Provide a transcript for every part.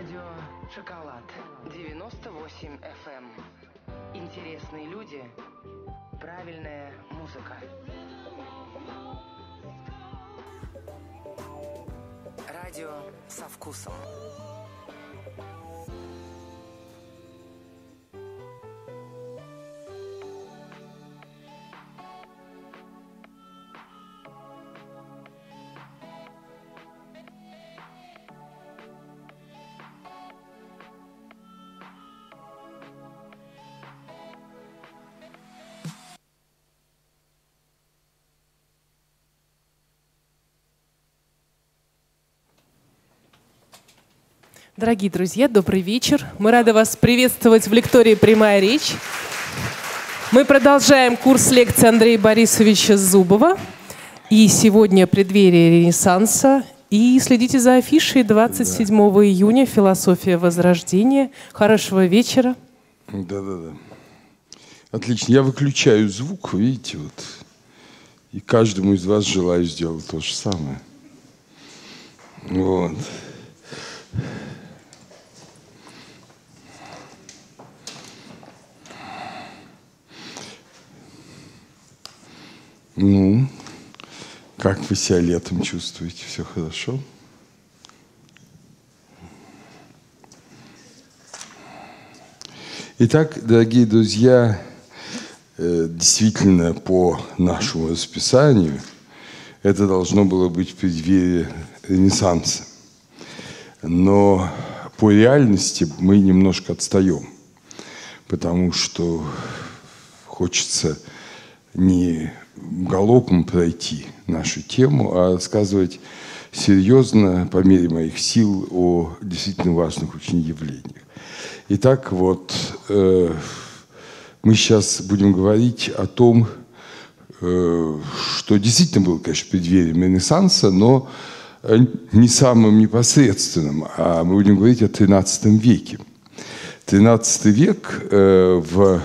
Радио «Шоколад» 98 FM. Эм. Интересные люди, правильная музыка. Радио со вкусом. Дорогие друзья, добрый вечер. Мы рады вас приветствовать в лектории «Прямая речь». Мы продолжаем курс лекций Андрея Борисовича Зубова. И сегодня преддверие Ренессанса. И следите за афишей 27 июня «Философия Возрождения». Хорошего вечера. Да-да-да. Отлично. Я выключаю звук, видите, вот. И каждому из вас желаю сделать то же самое. Вот. Ну, как вы себя летом чувствуете? Все хорошо? Итак, дорогие друзья, э, действительно, по нашему расписанию это должно было быть в преддверии Ренессанса. Но по реальности мы немножко отстаем, потому что хочется не галопом пройти нашу тему, а рассказывать серьезно, по мере моих сил, о действительно важных очень явлениях. Итак, вот э, мы сейчас будем говорить о том, э, что действительно было, конечно, преддверием Ренессанса, но не самым непосредственным, а мы будем говорить о XIII веке. XIII век э, в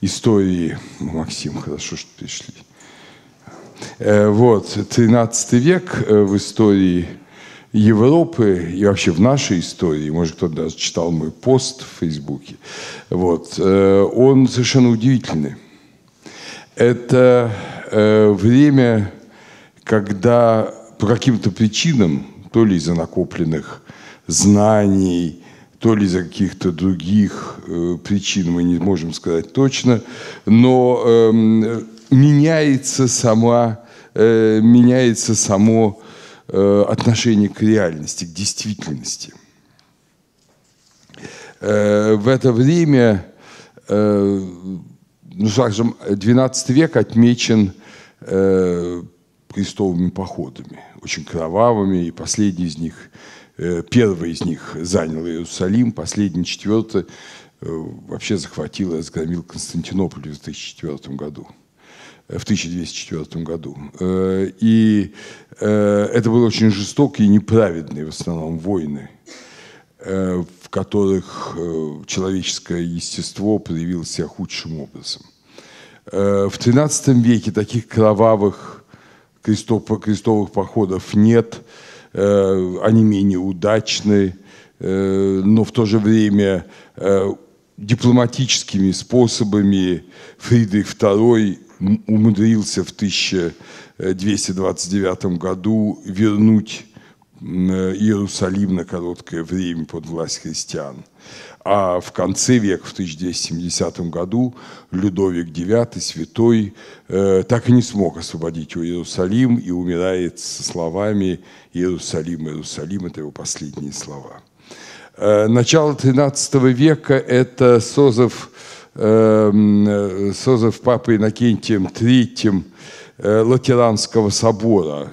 истории, Максим, хорошо, что пришли. Э, вот, 13 век э, в истории Европы и вообще в нашей истории, может, кто-то даже читал мой пост в Фейсбуке, вот, э, он совершенно удивительный. Это время, когда по каким-то причинам, то ли из-за накопленных знаний, то ли из-за каких-то других э, причин, мы не можем сказать точно, но э, меняется, сама, э, меняется само э, отношение к реальности, к действительности. Э, в это время, э, ну, скажем, 12 век отмечен э, крестовыми походами, очень кровавыми, и последний из них – Э, первый из них занял Иерусалим, последний, четвертый, э, вообще захватил и разгромил Константинополь в 2004 году э, в 1204 году. И это были очень жестокие и неправедные в основном войны, в которых человеческое естество проявило себя худшим образом. В XIII веке таких кровавых крестовых походов нет. Э, они менее удачны, э, но в то же время э, дипломатическими способами Фридрих II умудрился в 1229 году вернуть Иерусалим на короткое время под власть христиан. А в конце века, в 1270 году, Людовик IX, святой, э, так и не смог освободить Иерусалим и умирает со словами «Иерусалим, Иерусалим» – это его последние слова. Э, начало XIII века – это созыв, э, э созыв папы Иннокентием III э, Латеранского собора,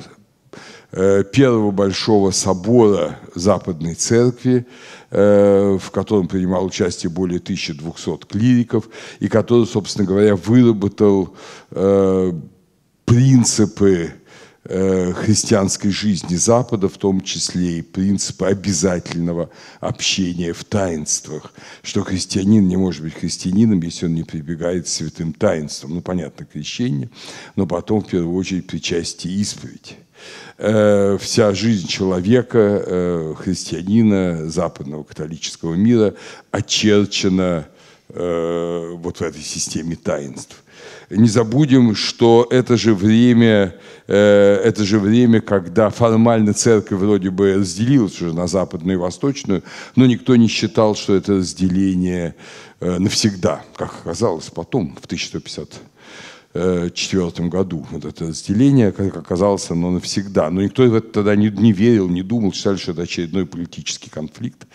э, первого большого собора Западной Церкви – Э, в котором принимал участие более 1200 клириков, и который, собственно говоря, выработал э, принципы э, христианской жизни Запада, в том числе и принципы обязательного общения в таинствах, что христианин не может быть христианином, если он не прибегает к святым таинствам. Ну, понятно, крещение, но потом, в первую очередь, причастие и исповедь. Э, вся жизнь человека, э, христианина, западного католического мира очерчена э, вот в этой системе таинств. Не забудем, что это же время, это же время, когда формально церковь вроде бы разделилась уже на западную и восточную, но никто не считал, что это разделение навсегда, как оказалось потом, в 1150 Э, четвертом году. Вот это разделение как оказалось оно навсегда. Но никто в это тогда не, не верил, не думал, считали, что это очередной политический конфликт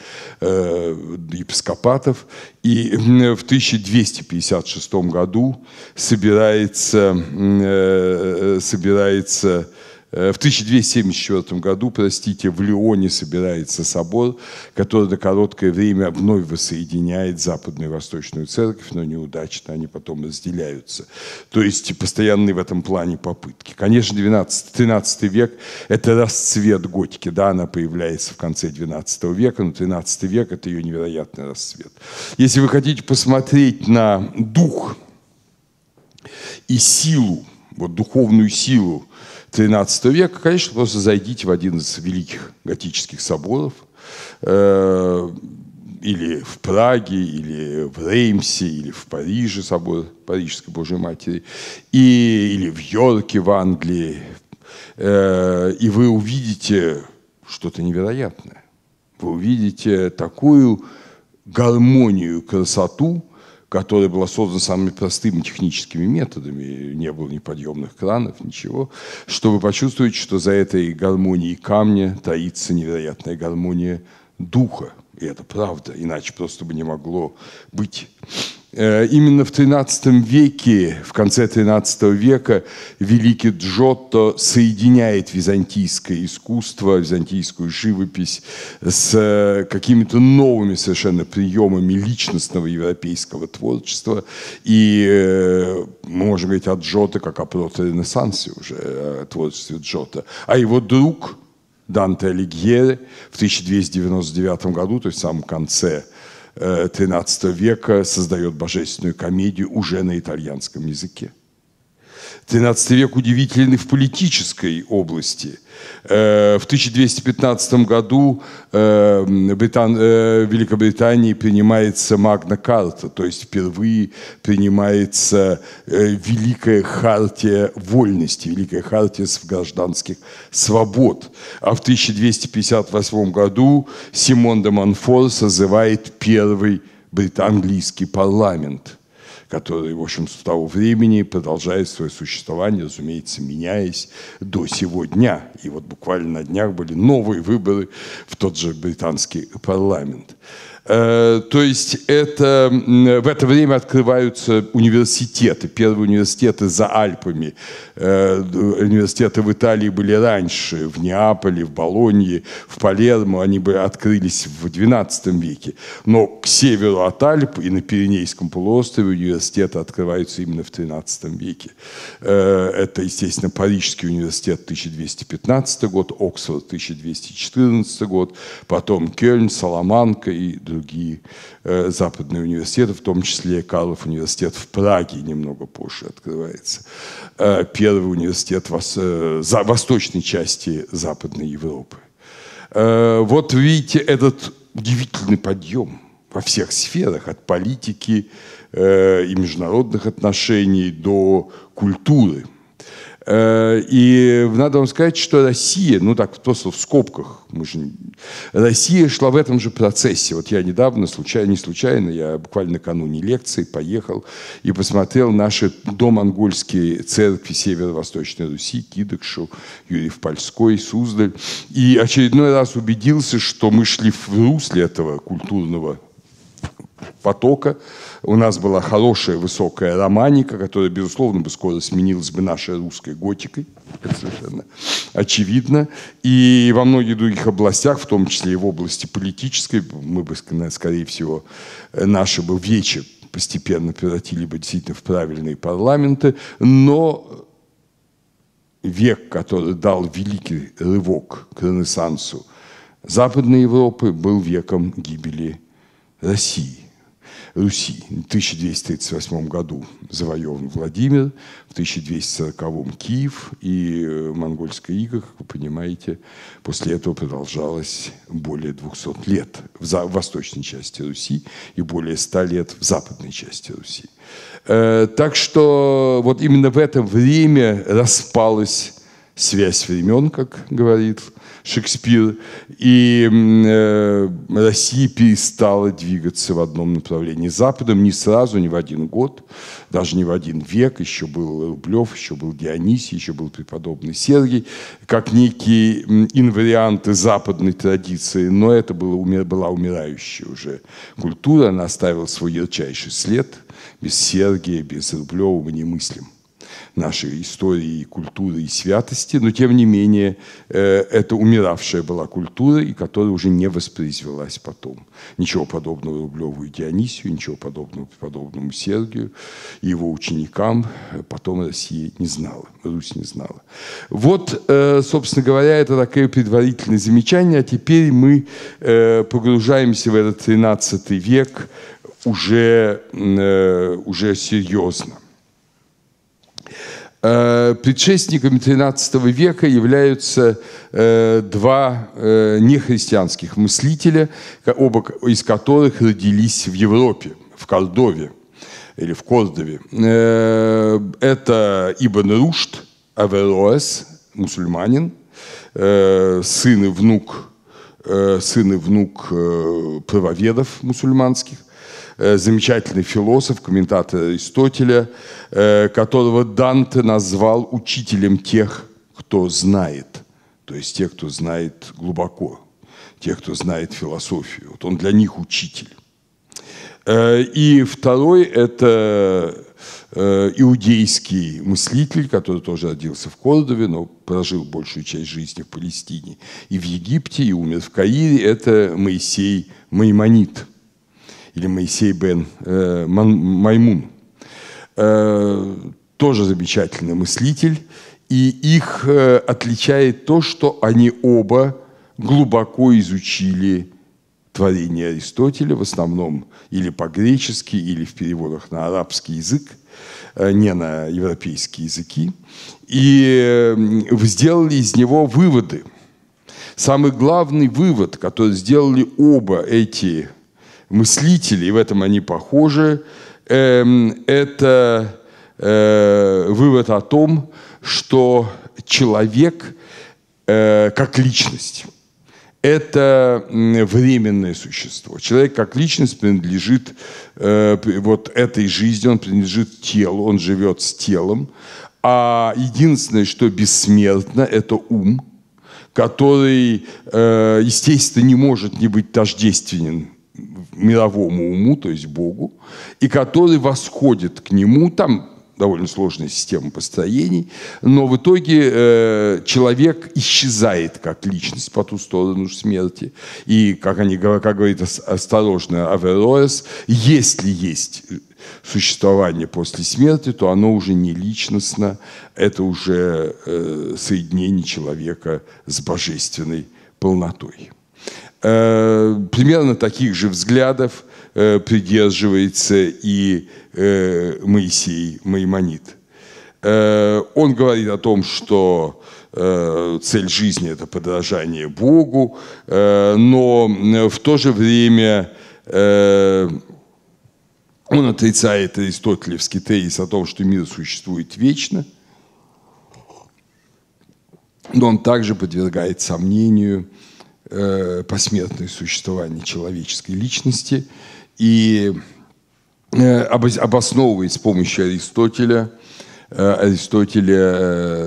э, епископатов. И э, в 1256 году собирается, э, собирается Э, в 1274 году, простите, в Лионе собирается собор, который на короткое время вновь воссоединяет Западную и Восточную Церковь, но неудачно они потом разделяются. То есть постоянные в этом плане попытки. Конечно, 12, 13 век – это расцвет готики. Да, она появляется в конце 12 века, но 13 век – это ее невероятный расцвет. Если вы хотите посмотреть на дух и силу, вот духовную силу XIII века, конечно, просто зайдите в один из великих готических соборов, э, или в Праге, или в Реймсе, или в Париже собор Парижской Божьей Матери, и, или в Йорке в Англии, э, и вы увидите что-то невероятное. Вы увидите такую гармонию, красоту, которая была создана самыми простыми техническими методами, не было ни подъемных кранов, ничего, чтобы почувствовать, что за этой гармонией камня таится невероятная гармония духа. И это правда, иначе просто бы не могло быть. Э, именно в XIII веке, в конце XIII века, великий Джотто соединяет византийское искусство, византийскую живопись с э, какими-то новыми совершенно приемами личностного европейского творчества. И э, мы можем говорить о Джотто как о прото-ренессансе уже, о творчестве Джотто. А его друг Данте Алигьери в 1299 году, то есть в самом конце XIII э, века создает божественную комедию уже на итальянском языке. XIII век удивительный в политической области. Э, в 1215 году э, Британ... Э, Великобритании принимается Магна Карта, то есть впервые принимается Великая Хартия вольности, Великая Хартия гражданских свобод. А в 1258 году Симон де Монфор созывает первый брит-английский парламент – который, в общем, с того времени продолжает свое существование, разумеется, меняясь до сегодня, И вот буквально на днях были новые выборы в тот же британский парламент. Э, то есть это, в это время открываются университеты, первые университеты за Альпами. Э, университеты в Италии были раньше, в Неаполе, в Болонье, в Палермо. Они бы открылись в XII веке. Но к северу от Альп и на Пиренейском полуострове университеты открываются именно в XIII веке. Э, это, естественно, Парижский университет 1215 год, Оксфорд 1214 год, потом Кельн, Саламанка и другие другие э, западные университеты, в том числе Карлов университет в Праге немного позже открывается. Э, первый университет вос, э, восточной части Западной Европы. вот видите этот удивительный подъем во всех сферах, от политики и международных отношений до культуры – Э, и надо вам сказать, что Россия, ну так то в скобках, мы же, Россия шла в этом же процессе. Вот я недавно, случайно, не случайно, я буквально накануне лекции поехал и посмотрел наши домонгольские церкви Северо-Восточной Руси, Кидыкшу, Юрьев Польской, Суздаль. И очередной раз убедился, что мы шли в русле этого культурного потока. У нас была хорошая высокая романика, которая, безусловно, бы скоро сменилась бы нашей русской готикой. Это совершенно очевидно. И во многих других областях, в том числе и в области политической, мы бы, скорее всего, э, наши бы вечи постепенно превратили бы действительно в правильные парламенты. Но век, который дал великий рывок к Ренессансу Западной Европы, был веком гибели России. Руси. В 1238 году завоеван Владимир, в 1240 Киев и э, монгольская ига, как вы понимаете, после этого продолжалась более 200 лет в восточной части Руси и более 100 лет в западной части Руси. Э, так что вот именно в это время распалась связь времен, как говорит Шекспир, и э, Россия перестала двигаться в одном направлении. Западом не сразу, не в один год, даже не в один век. Еще был Рублев, еще был Дионисий, еще был преподобный Сергий, как некие инварианты западной традиции. Но это было, была умирающая уже культура, она оставила свой ярчайший след. Без Сергия, без Рублева мы не мыслим нашей истории, и культуры и святости, но тем не менее э, это умиравшая была культура, и которая уже не воспроизвелась потом. Ничего подобного Рублеву и Дионисию, ничего подобного подобному Сергию, его ученикам потом Россия не знала, Русь не знала. Вот, э, собственно говоря, это такое предварительное замечание, а теперь мы э, погружаемся в этот 13 век уже, уже серьезно. Э, предшественниками XIII века являются э, два э, нехристианских мыслителя, оба из которых родились в Европе, в Кордове или в Кордове. Это Ибн Рушд, Авероэс, мусульманин, сын и внук, сын и внук правоведов мусульманских, Э, замечательный философ, комментатор Аристотеля, э, которого Данте назвал учителем тех, кто знает, то есть тех, кто знает глубоко, тех, кто знает философию. Вот он для них учитель. Э, и второй – это иудейский мыслитель, который тоже родился в Кордове, но прожил большую часть жизни в Палестине и в Египте, и умер в Каире, это Моисей Маймонит – или Моисей бен э, Маймун. Э, тоже замечательный мыслитель. И их э, отличает то, что они оба глубоко изучили творение Аристотеля, в основном или по-гречески, или в переводах на арабский язык, э, не на европейские языки, и э, сделали из него выводы. Самый главный вывод, который сделали оба эти мыслители, и в этом они похожи, эм, это э, вывод о том, что человек э, как личность это временное существо. Человек как личность принадлежит э, вот этой жизни, он принадлежит телу, он живет с телом. А единственное, что бессмертно, это ум, который, естественно, не может не быть тождественен мировому уму, то есть Богу, и который восходит к нему, там довольно сложная система построений, но в итоге э, человек исчезает как личность по ту сторону смерти. И, как, они, как говорит осторожно Авероэс, если есть существование после смерти, то оно уже не личностно, это уже э, соединение человека с божественной полнотой. Э, примерно таких же взглядов э, придерживается и э, Моисей Маймонит. Он говорит о том, что цель жизни – это подражание Богу, но в то же время он отрицает аристотелевский тезис о том, что мир существует вечно, но он также подвергает сомнению – э, посмертное существование человеческой личности и э, обосновывает с помощью Аристотеля, э, Аристотеля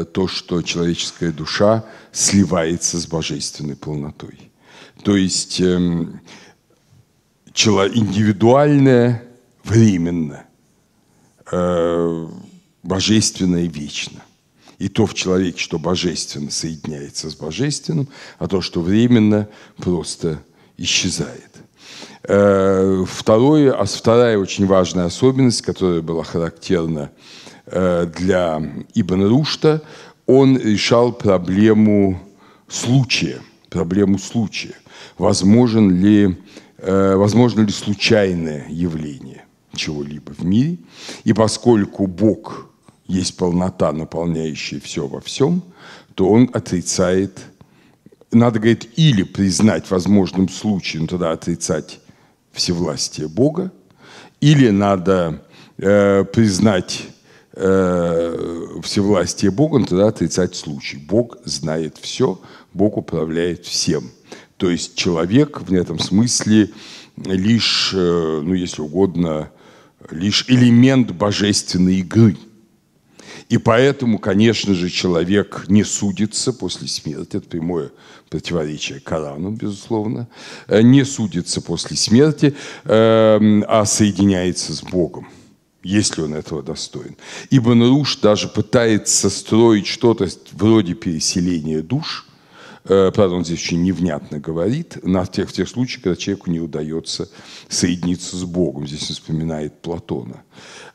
э, то, что человеческая душа сливается с божественной полнотой. То есть э, чело, индивидуальное временно, э, божественное вечно и то в человеке, что божественно соединяется с божественным, а то, что временно просто исчезает. Э, второе, вторая очень важная особенность, которая была характерна э, для Ибн Рушта, он решал проблему случая, проблему случая. Возможен ли, э, возможно ли случайное явление чего-либо в мире? И поскольку Бог есть полнота, наполняющая все во всем, то он отрицает, надо, говорит, или признать возможным случаем ну, тогда отрицать всевластие Бога, или надо э, признать э, всевластие Бога, но ну, тогда отрицать случай. Бог знает все, Бог управляет всем. То есть человек в этом смысле лишь, э, ну если угодно, лишь элемент божественной игры. И поэтому, конечно же, человек не судится после смерти, это прямое противоречие Корану, безусловно, э, не судится после смерти, эм, а соединяется с Богом если он этого достоин. Ибо Руш даже пытается строить что-то вроде переселения душ, э, правда, он здесь очень невнятно говорит, на тех, в тех случаях, когда человеку не удается соединиться с Богом. Здесь он вспоминает Платона.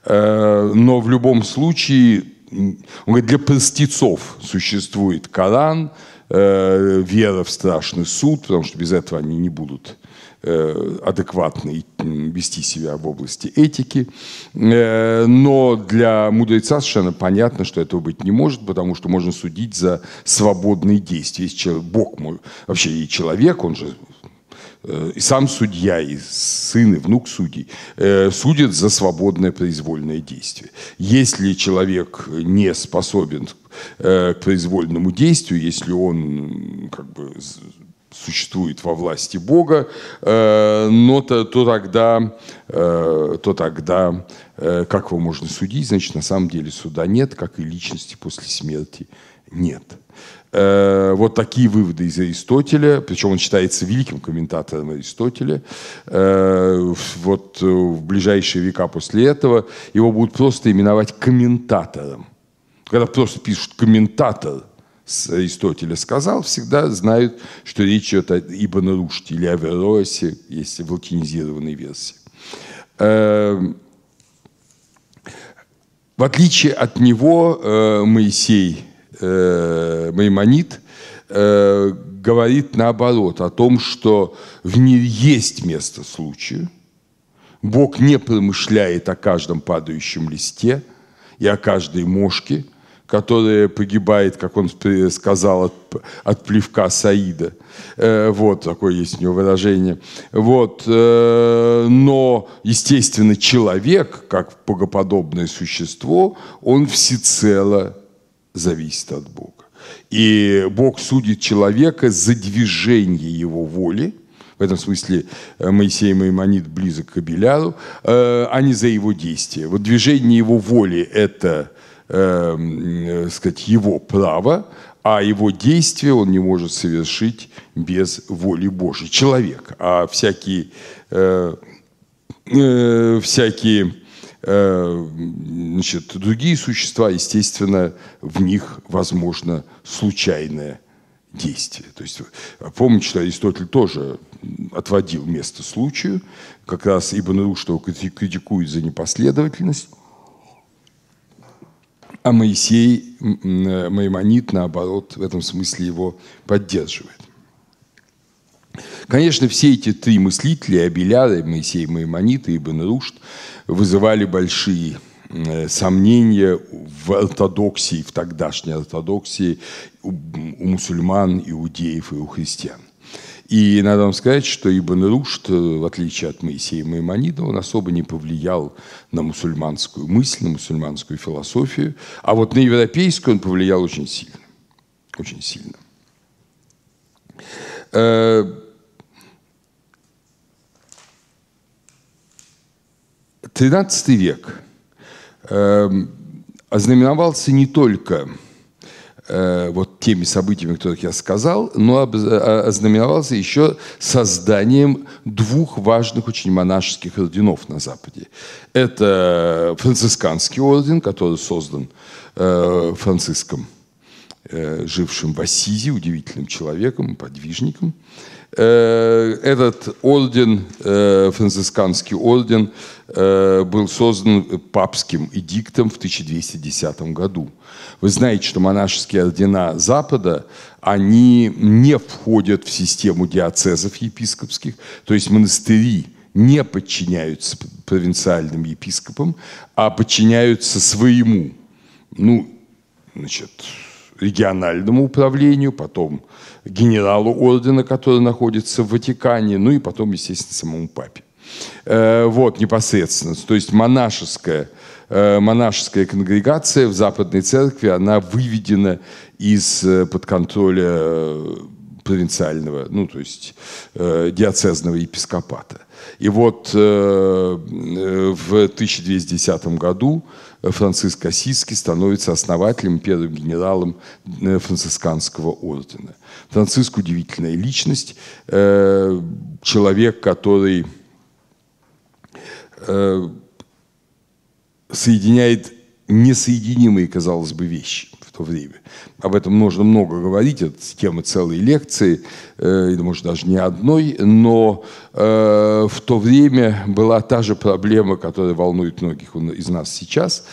Э, но в любом случае он говорит, для простецов существует Коран, э, вера в страшный суд, потому что без этого они не будут э, адекватно вести себя в области этики. Э, но для мудреца совершенно понятно, что этого быть не может, потому что можно судить за свободные действия. Если человек, Бог мой, вообще и человек, он же Э, и сам судья, и сын, и внук судей э, судят за свободное произвольное действие. Если человек не способен э, к произвольному действию, если он как бы существует во власти Бога, но то, то тогда, то тогда как его можно судить? Значит, на самом деле суда нет, как и личности после смерти нет. Э, вот такие выводы из Аристотеля, причем он считается великим комментатором Аристотеля. Э, вот э, в ближайшие века после этого его будут просто именовать комментатором. Когда просто пишут «комментатор», с Аристотеля сказал, всегда знают, что речь идет о Ибн Руште или о Веросе, если в латинизированной версии. В отличие от него Моисей э, Маймонид э, говорит наоборот о том, что в мире есть место случаю, Бог не промышляет о каждом падающем листе и о каждой мошке, которая погибает, как он сказал, от, от плевка Саида. Э, вот, такое есть у него выражение. Вот, э, но, естественно, человек, как богоподобное существо, он всецело зависит от Бога. И Бог судит человека за движение его воли. В этом смысле э, Моисей Маймонид близок к Абеляду, э, а не за его действия. Вот движение его воли – это эм, э, сказать, его право, а его действие он не может совершить без воли Божьей. Человек. А всякие, всякие Э, значит, другие существа, естественно, в них возможно случайное действие. То есть, помните, что Аристотель тоже отводил место случаю, как раз Ибн Руш его критикует за непоследовательность, а Моисей, э, Маймонит, наоборот, в этом смысле его поддерживает. Конечно, все эти три мыслителя, Абеляра, Моисей Маймонита и Ибн Рушд, вызывали большие э, сомнения в ортодоксии, в тогдашней ортодоксии у, мусульман, иудеев и у христиан. И надо вам сказать, что Ибн Рушд, э, в отличие от Моисея Маймонида, он особо не повлиял на мусульманскую мысль, на мусульманскую философию, а вот на европейскую он повлиял очень сильно. Очень сильно. Э, 13 век эм, ознаменовался не только э, вот теми событиями, которых я сказал, но э, ознаменовался еще созданием двух важных очень монашеских орденов на Западе. Это францисканский орден, который создан э, Франциском, жившим в Ассизе, удивительным человеком, подвижником – Э, этот орден, э, францисканский орден, э, был создан папским эдиктом в 1210 году. Вы знаете, что монашеские ордена Запада, они не входят в систему диацезов епископских, то есть монастыри не подчиняются провинциальным епископам, а подчиняются своему, ну, значит, региональному управлению, потом генералу ордена, который находится в Ватикане, ну и потом, естественно, самому папе. Э, вот, непосредственно. То есть монашеская, э, монашеская конгрегация в Западной Церкви, она выведена из э, под контроля провинциального, ну, то есть диацезного епископата. И вот в 1210 году Франциск Осиский становится основателем и первым генералом э, францисканского ордена. Франциск – удивительная личность, э, человек, который э, соединяет несоединимые, казалось бы, вещи советского времени. Об этом можно много говорить, это тема целой лекции, или, э, может, даже не одной, но э, в то время была та же проблема, которая волнует многих из нас сейчас.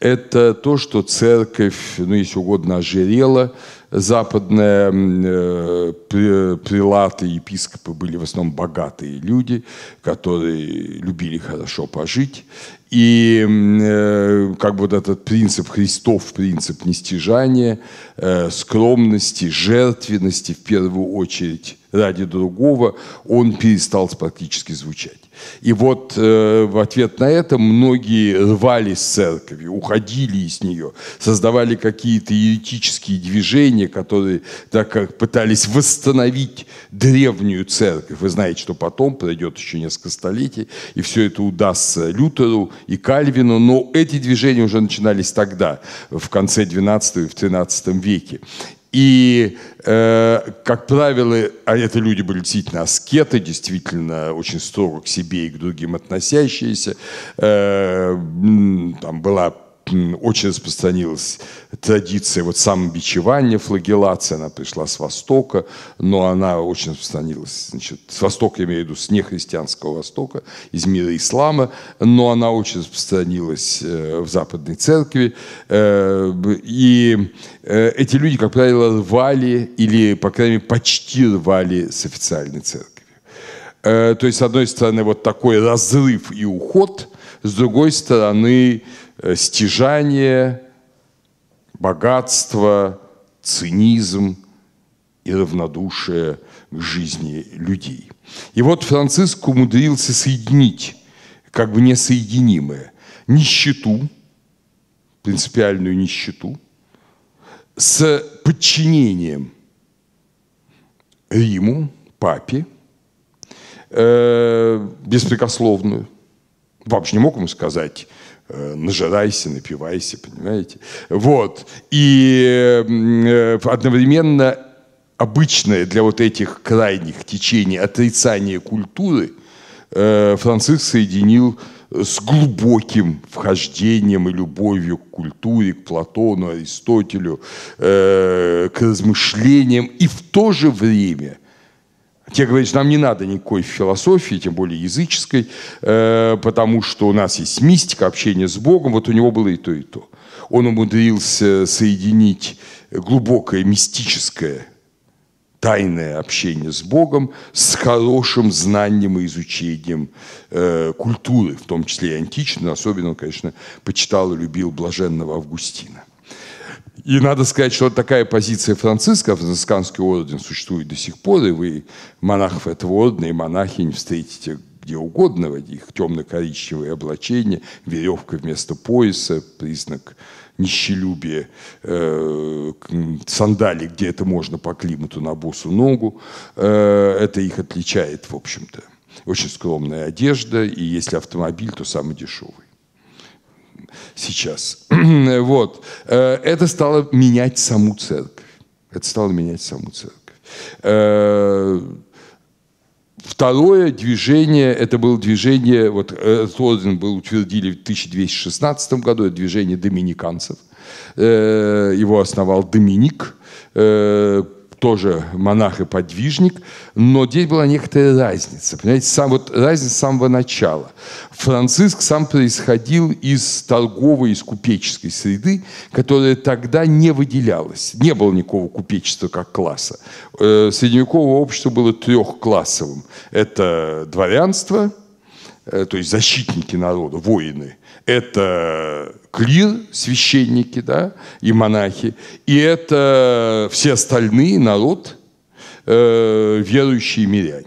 Это то, что церковь, ну, если угодно, ожирела, Западные э, прилаты, епископы были в основном богатые люди, которые любили хорошо пожить. И э, как бы вот этот принцип, Христов принцип нестяжания, э, скромности, жертвенности в первую очередь, ради другого, он перестал практически звучать. И вот э, в ответ на это многие рвались с церкви, уходили из нее, создавали какие-то еретические движения, которые так как пытались восстановить древнюю церковь. Вы знаете, что потом пройдет еще несколько столетий, и все это удастся Лютеру и Кальвину, но эти движения уже начинались тогда, в конце 12 и в 13 веке. И, э, как правило, а это люди были действительно аскеты, действительно очень строго к себе и к другим относящиеся. Э, там была очень распространилась традиция вот самобичевания, флагеллации, она пришла с Востока, но она очень распространилась, значит, с Востока, я имею в виду, с нехристианского Востока, из мира ислама, но она очень распространилась э, в Западной Церкви, э, и э, эти люди, как правило, рвали или, по крайней мере, почти рвали с официальной церкви. То есть, с одной стороны, вот такой разрыв и уход, с другой стороны, Э, стяжание, богатство, цинизм и равнодушие к жизни людей. И вот Франциск умудрился соединить как бы несоединимое нищету, принципиальную нищету, с подчинением Риму, папе, э, беспрекословную. Папа же не мог ему сказать, Э, нажирайся, напивайся, понимаете? Вот. И э, одновременно обычное для вот этих крайних течений отрицание культуры э, Франциск соединил с глубоким вхождением и любовью к культуре, к Платону, Аристотелю, к размышлениям и в то же время – те говорят, что нам не надо никакой философии, тем более языческой, э, потому что у нас есть мистика, общение с Богом. Вот у него было и то, и то. Он умудрился соединить глубокое мистическое тайное общение с Богом с хорошим знанием и изучением э, культуры, в том числе и античной. Особенно, он, конечно, почитал и любил блаженного Августина. И надо сказать, что такая позиция Франциска, францисканский орден существует до сих пор, и вы монахов этого ордена и монахинь встретите где угодно, их темно-коричневые облачения, веревка вместо пояса, признак нищелюбия, э, сандали, где это можно по климату на босу ногу. Э, это их отличает, в общем-то. Очень скромная одежда, и если автомобиль, то самый дешевый сейчас. вот. Э, это стало менять саму церковь. Это стало менять саму церковь. Э, второе движение, это было движение, вот э, этот орден был утвердили в 1216 году, это движение доминиканцев. Его основал Доминик, тоже монах и подвижник, но здесь была некоторая разница, понимаете, сам, вот разница с самого начала. Франциск сам происходил из торговой, из купеческой среды, которая тогда не выделялась, не было никакого купечества как класса. Э, средневековое общество было трехклассовым. Это дворянство, э, то есть защитники народа, воины – это клир, священники да, и монахи, и это все остальные народ, э, верующие миряне.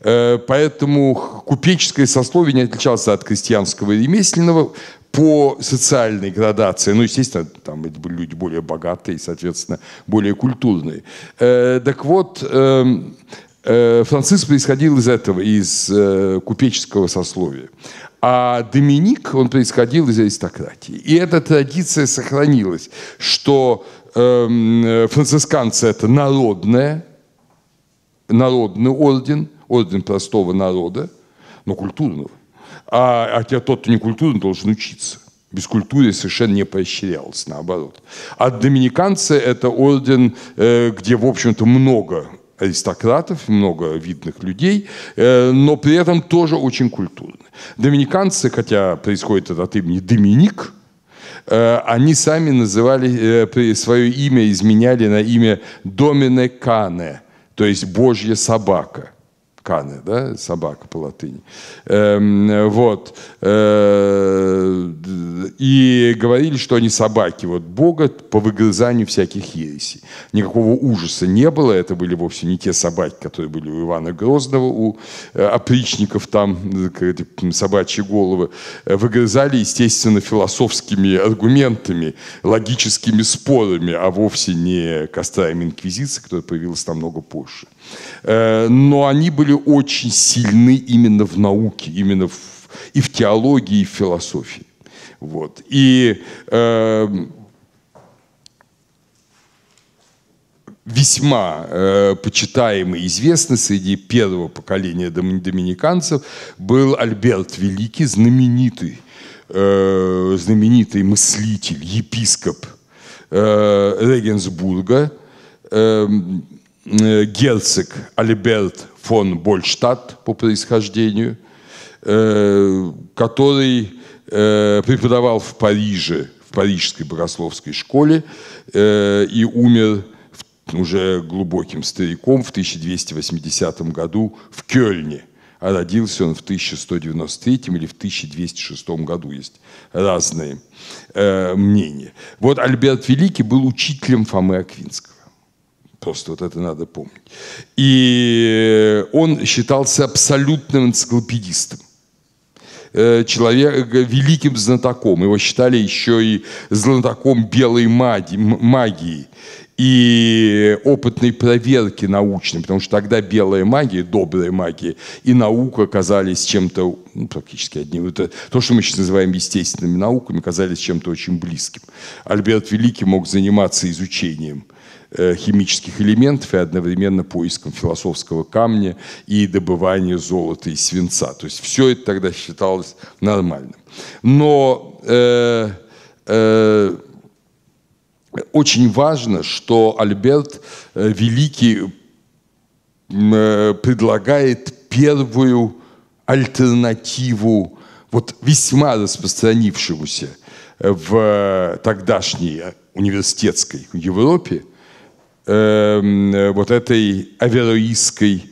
Э, поэтому купеческое сословие не отличалось от крестьянского и ремесленного по социальной градации, ну, естественно, там это были люди более богатые, соответственно, более культурные. Э, так вот, эм, э, Франциск происходил из этого, из э, купеческого сословия. А Доминик, он происходил из аристократии. И эта традиция сохранилась, что э, францисканцы – это народное, народный орден, орден простого народа, но культурного. А, а тебя тот, кто не культурный, должен учиться. без культуры совершенно не поощрялось, наоборот. А доминиканцы – это орден, э, где, в общем-то, много аристократов, много видных людей, э, но при этом тоже очень культурны. Доминиканцы, хотя происходит это от имени Доминик, э, они сами называли э, свое имя, изменяли на имя Доминикане, то есть «Божья собака». Каны, да, собака по латыни. Эм, вот. Э, и говорили, что они собаки вот Бога по выгрызанию всяких ересей. Никакого ужаса не было, это были вовсе не те собаки, которые были у Ивана Грозного, у э, опричников там, собачьи головы. Э, выгрызали, естественно, философскими аргументами, логическими спорами, а вовсе не кострами инквизиции, которая появилась намного позже. Э, но они были очень сильны именно в науке, именно в, и в теологии, и в философии. Вот. И э, весьма э, почитаемый известный среди первого поколения доминиканцев был Альберт Великий, знаменитый, э, знаменитый мыслитель, епископ э, Регенсбурга, э, Э, герцог Альберт фон Больштадт по происхождению, э, который э, преподавал в Париже, в Парижской богословской школе и умер уже глубоким стариком в 1280 году в Кёльне. А родился он в 1193 или в 1206 году. Есть разные мнения. Вот Альберт Великий был учителем Фомы Аквинского. Просто вот это надо помнить. И он считался абсолютным энциклопедистом э, человек, э, великим знатоком. Его считали еще и знатоком белой магии, и опытной проверки научной, потому что тогда белая магия, добрая магия и наука казались чем-то ну, практически одним. Это то, что мы сейчас называем естественными науками, казались чем-то очень близким. Альберт Великий мог заниматься изучением – Э, химических элементов и одновременно поиском философского камня и добывания золота и свинца. То есть все это тогда считалось нормальным. Но э, э, очень важно, что Альберт э, Великий э, предлагает первую альтернативу вот весьма распространившемуся в тогдашней университетской Европе вот этой авероистской,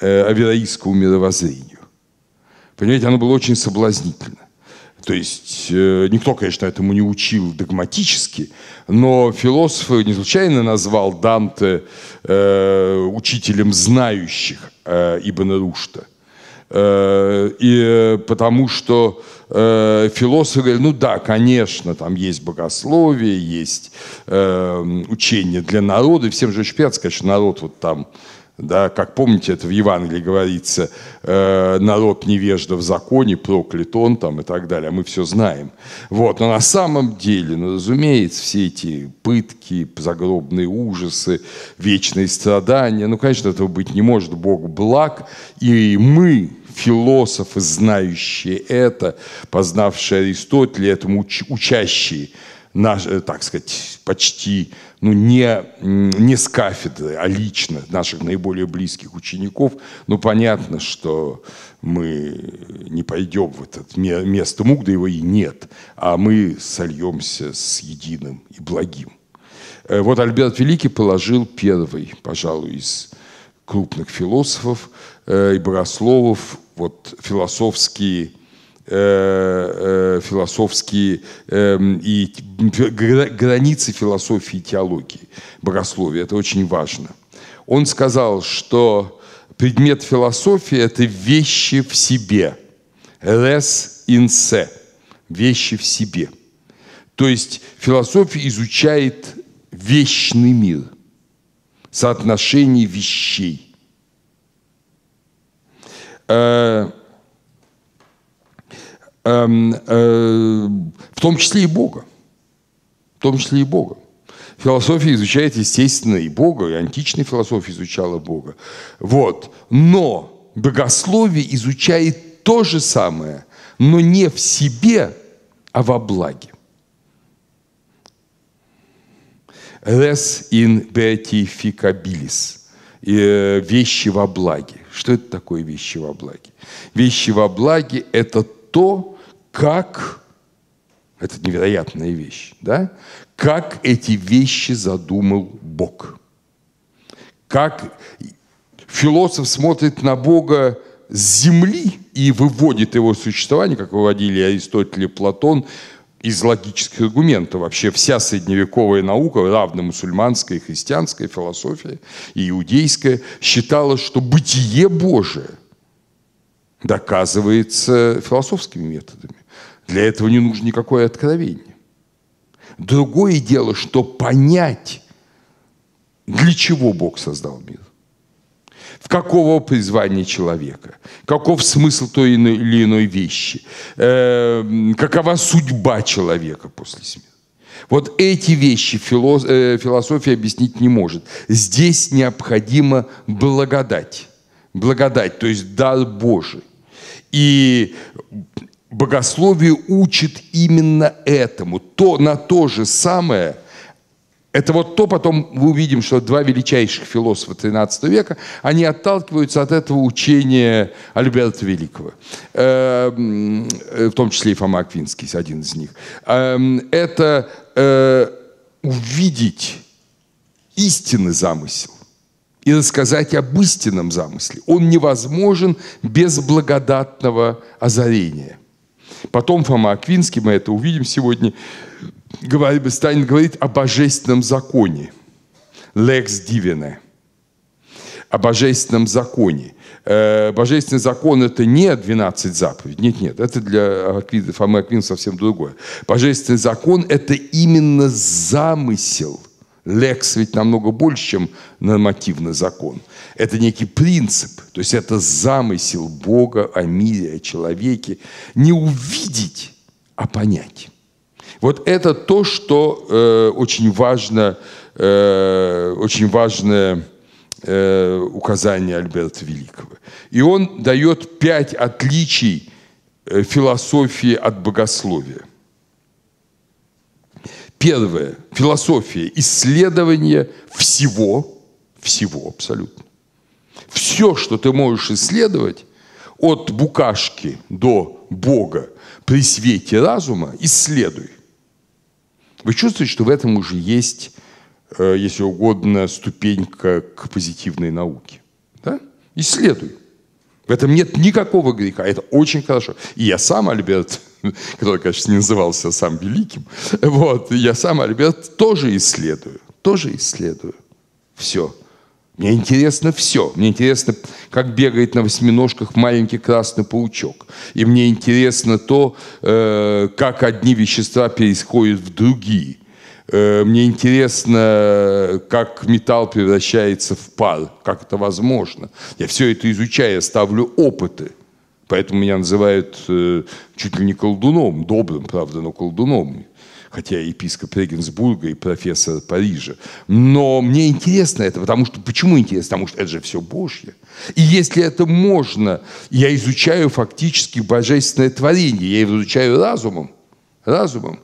э, авероистскому мировоззрению. Понимаете, оно было очень соблазнительно. То есть э, никто, конечно, этому не учил догматически, но философ не случайно назвал Данте э, учителем знающих э, Ибн Рушта. Э, и э, потому что э, философы говорят, ну да, конечно, там есть богословие, есть эм, учение для народа, и всем же очень приятно сказать, что народ вот там, да, как помните, это в Евангелии говорится, народ невежда в законе, проклят он там и так далее, а мы все знаем. Вот, но на самом деле, ну, разумеется, все эти пытки, загробные ужасы, вечные страдания, ну, конечно, этого быть не может, Бог благ, и мы, философы, знающие это, познавшие Аристотеля, этому уч- учащие, наш, э, так сказать, почти ну, не, не с кафедры, а лично наших наиболее близких учеников, ну, понятно, что мы не пойдем в это место мук, да его и нет, а мы сольемся с единым и благим. Э, вот Альберт Великий положил первый, пожалуй, из крупных философов э, и богословов вот философские э, э, философские эм, и границы философии и теологии, богословия. Это очень важно. Он сказал, что предмет философии – это вещи в себе. Res in se – вещи в себе. То есть философия изучает вечный мир, соотношение вещей – в том числе и Бога. В том числе и Бога. Философия изучает, естественно, и Бога, и античная философия изучала Бога. Вот. Но богословие изучает то же самое, но не в себе, а во благе. Res in beatificabilis. Э, вещи во благе. Что это такое вещи во благе? Вещи во благе – это то, как это невероятная вещь, да? Как эти вещи задумал Бог. Как философ смотрит на Бога с земли и выводит его существование, как выводили Аристотель и Платон, из логических аргументов. Вообще вся средневековая наука, равно мусульманская, христианская философия и иудейская, считала, что бытие Божие доказывается философскими методами. Для этого не нужно никакое откровение. Другое дело, что понять, для чего Бог создал мир. В какого призвания человека, каков смысл той или иной вещи, эм, какова судьба человека после смерти. Вот эти вещи э, философия объяснить не может. Здесь необходимо благодать. Благодать, то есть дар Божий. И богословие учит именно этому. То, на то же самое – это вот то, потом мы увидим, что два величайших философа XIII века, они отталкиваются от этого учения Альберта Великого. Эм, э, в том числе и Фома Аквинский, один из них. Эм, это э, увидеть истинный замысел и рассказать об истинном замысле. Он невозможен без благодатного озарения. Потом Фома Аквинский, мы это увидим сегодня, Сталин говорить о божественном законе. Лекс дивине. О божественном законе. Э, божественный закон – это не 12 заповедей. Нет, нет, это для Фомы Аквин совсем другое. Божественный закон – это именно замысел – Лекс ведь намного больше, чем нормативный закон. Это некий принцип, то есть это замысел Бога о мире, о человеке. Не увидеть, а понять. Вот это то, что э, очень важно, э, очень важное э, указание Альберта Великого. И он дает пять отличий э, философии от богословия. Первое. Философия. Исследование всего. Всего абсолютно. Все, что ты можешь исследовать, от букашки до Бога при свете разума, исследуй. Вы чувствуете, что в этом уже есть, э, если угодно, ступенька к позитивной науке. Да? Исследуй. В этом нет никакого греха. Это очень хорошо. И я сам, Альберт, который, конечно, не назывался сам великим, вот, я сам, Альберт, тоже исследую. Тоже исследую. Все. Мне интересно все. Мне интересно, как бегает на восьминожках маленький красный паучок. И мне интересно то, э, как одни вещества переходят в другие. Э, мне интересно, как металл превращается в пар, как это возможно. Я все это изучаю, я ставлю опыты. Поэтому меня называют э, чуть ли не колдуном, добрым, правда, но колдуном хотя и епископ Регенсбурга и профессор Парижа. Но мне интересно это, потому что, почему интересно? Потому что это же все Божье. И если это можно, я изучаю фактически божественное творение, я изучаю разумом, разумом.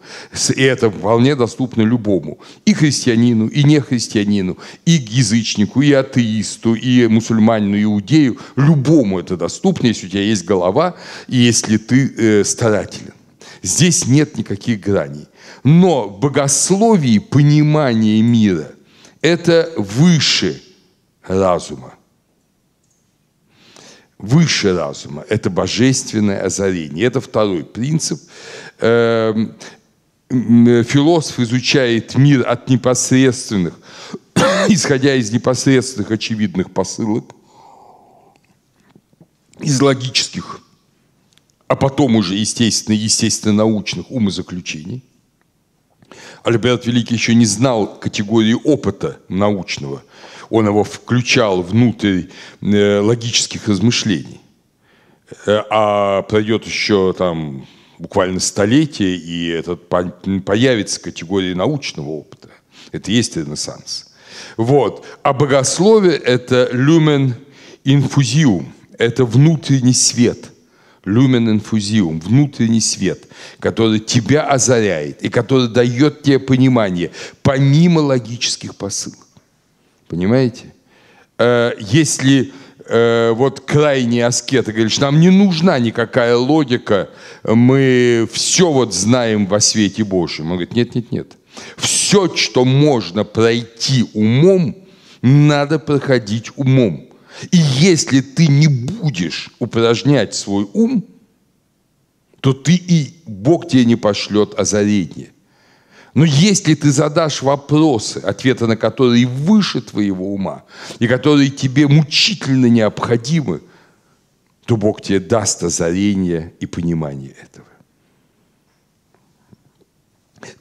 И это вполне доступно любому. И христианину, и нехристианину, и язычнику, и атеисту, и мусульманину, иудею. Любому это доступно, если у тебя есть голова, и если ты э, старателен. Здесь нет никаких граней. Но богословие понимание мира – это выше разума. Выше разума – это божественное озарение. Это второй принцип. Эм, э, философ изучает мир от непосредственных, исходя из непосредственных очевидных посылок, из логических а потом уже, естественно, естественно, научных умозаключений. Альберт Великий еще не знал категории опыта научного. Он его включал внутрь э, логических размышлений. Э, а пройдет еще там буквально столетие, и этот появится категория научного опыта. Это и есть Ренессанс. Вот. А богословие – это люмен инфузиум, это внутренний свет люмен инфузиум, внутренний свет, который тебя озаряет и который дает тебе понимание, помимо логических посылок. Понимаете? Э, если э, вот крайние аскеты, говоришь, нам не нужна никакая логика, мы все вот знаем во свете Божьем. Он говорит, нет, нет, нет. Все, что можно пройти умом, надо проходить умом. И если ты не будешь упражнять свой ум, то ты и Бог тебе не пошлет озарение. Но если ты задашь вопросы, ответы на которые выше твоего ума, и которые тебе мучительно необходимы, то Бог тебе даст озарение и понимание этого.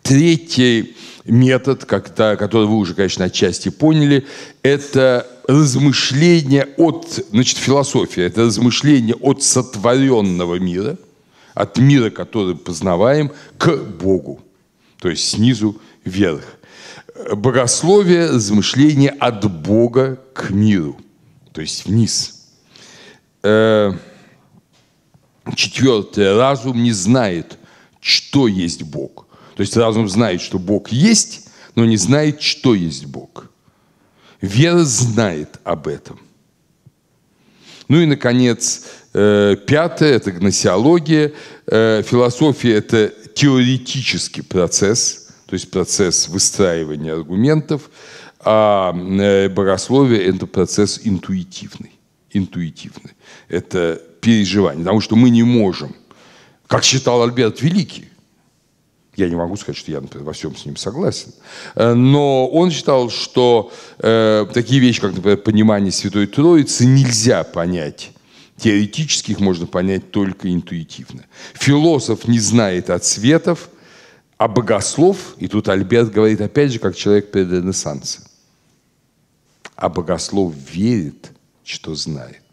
Третий метод, который вы уже, конечно, отчасти поняли, это размышление от, значит, философия, это размышление от сотворенного мира, от мира, который познаваем, к Богу, то есть снизу вверх. Богословие – размышление от Бога к миру, то есть вниз. Э, четвертое. Разум не знает, что есть Бог. То есть разум знает, что Бог есть, но не знает, что есть Бог – Вера знает об этом. Ну и, наконец, э, пятое – это гносеология. Э, философия – это теоретический процесс, то есть процесс выстраивания аргументов, а э, богословие – это процесс интуитивный. Интуитивный. Это переживание, потому что мы не можем, как считал Альберт Великий, я не могу сказать, что я например, во всем с ним согласен. Э, но он считал, что э, такие вещи, как, например, понимание Святой Троицы, нельзя понять Теоретически их можно понять только интуитивно. Философ не знает от светов, а богослов, и тут Альберт говорит опять же, как человек перед Ренессансом, а богослов верит, что знает.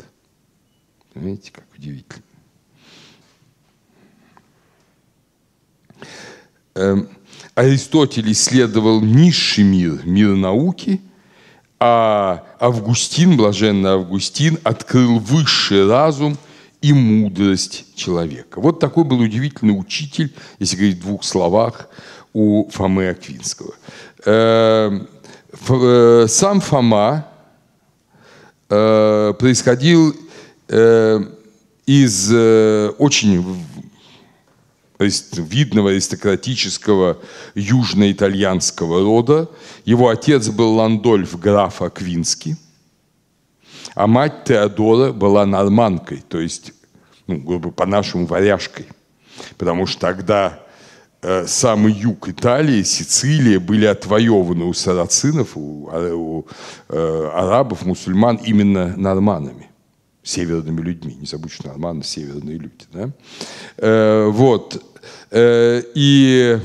Понимаете, как удивительно. Эм, Аристотель исследовал низший мир, мир науки, а Августин, блаженный Августин, открыл высший разум и мудрость человека. Вот такой был удивительный учитель, если говорить в двух словах, у Фомы Аквинского. Эм, э, сам Фома э, происходил э, из очень видного аристократического южноитальянского рода. Его отец был Ландольф граф Аквинский, а мать Теодора была норманкой, то есть, ну, грубо по-нашему, варяжкой. Потому что тогда э, самый юг Италии, Сицилия, были отвоеваны у сарацинов, у, а, у э, арабов, мусульман именно норманами северными людьми. Не забудь, что норманы северные люди. Да? Э, вот. Э, и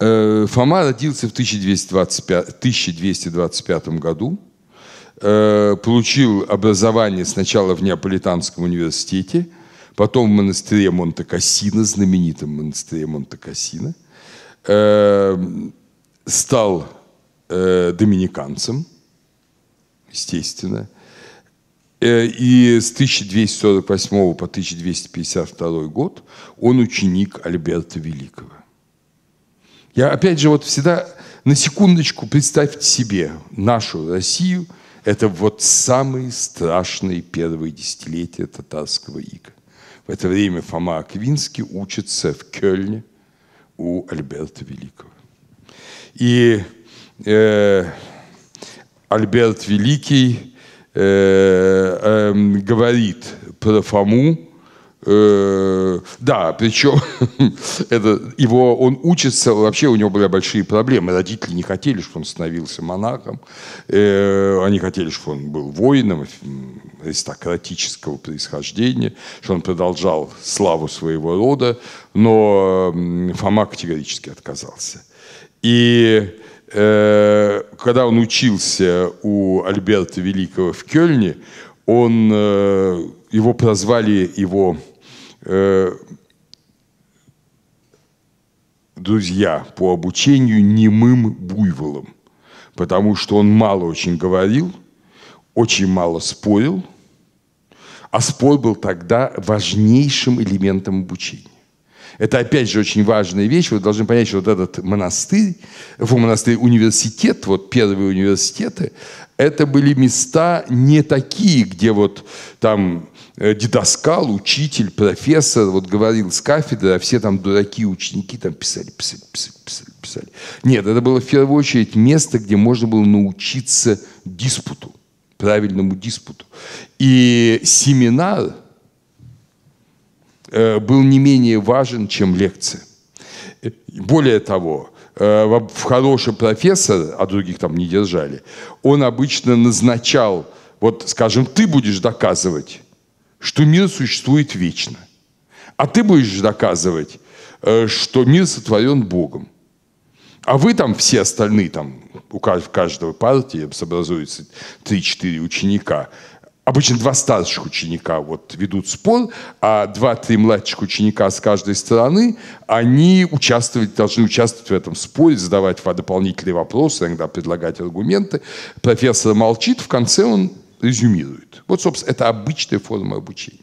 э, Фома родился в 1225, 1225 году. Э, получил образование сначала в Неаполитанском университете, потом в монастыре Монте-Кассино, знаменитом монастыре Монте-Кассино. Э, стал э, доминиканцем, естественно – Э, и с 1248 по 1252 год он ученик Альберта Великого. Я опять же вот всегда на секундочку представьте себе нашу Россию. Это вот самые страшные первые десятилетия татарского ига. В это время Фома Аквинский учится в Кёльне у Альберта Великого. И э, Альберт Великий э, э, говорит про Фому, э, да, причем это, его, он учится, вообще у него были большие проблемы. Родители не хотели, чтобы он становился монахом. Э, они хотели, чтобы он был воином аристократического происхождения, что он продолжал славу своего рода, но Фома категорически отказался. И Э, когда он учился у Альберта Великого в Кёльне, он, э, его прозвали его э, друзья по обучению немым буйволом, потому что он мало очень говорил, очень мало спорил, а спор был тогда важнейшим элементом обучения. Это опять же очень важная вещь. Вы должны понять, что вот этот монастырь, фу, монастырь, университет, вот первые университеты, это были места не такие, где вот там э, дедоскал, учитель, профессор вот говорил с кафедры, а все там дураки, ученики там писали, писали, писали, писали, писали. Нет, это было в первую очередь место, где можно было научиться диспуту, правильному диспуту. И семинар – Э, был не менее важен, чем лекция. Более того, э, в хороший профессор, а других там не держали, он обычно назначал, вот, скажем, ты будешь доказывать, что мир существует вечно, а ты будешь доказывать, э, что мир сотворен Богом. А вы там все остальные, там у каждого партии образуются 3-4 ученика, обычно два старших ученика вот ведут спор, а два-три младших ученика с каждой стороны, они участвовать, должны участвовать в этом споре, задавать дополнительные вопросы, иногда предлагать аргументы. Профессор молчит, в конце он резюмирует. Вот, собственно, это обычная форма обучения.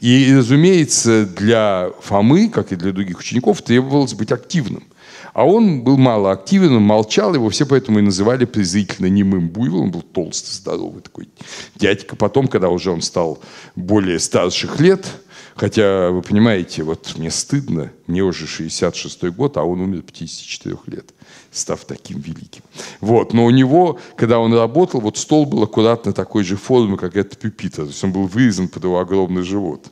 И, разумеется, для Фомы, как и для других учеников, требовалось быть активным – а он был малоактивен, он молчал, его все поэтому и называли презрительно немым буйволом. Он был толстый, здоровый такой дядька. Потом, когда уже он стал более старших лет, хотя, вы понимаете, вот мне стыдно, мне уже 66-й год, а он умер 54 лет, став таким великим. Вот, но у него, когда он работал, вот стол был аккуратно такой же формы, как этот пюпитр. То есть он был вырезан под его огромный живот.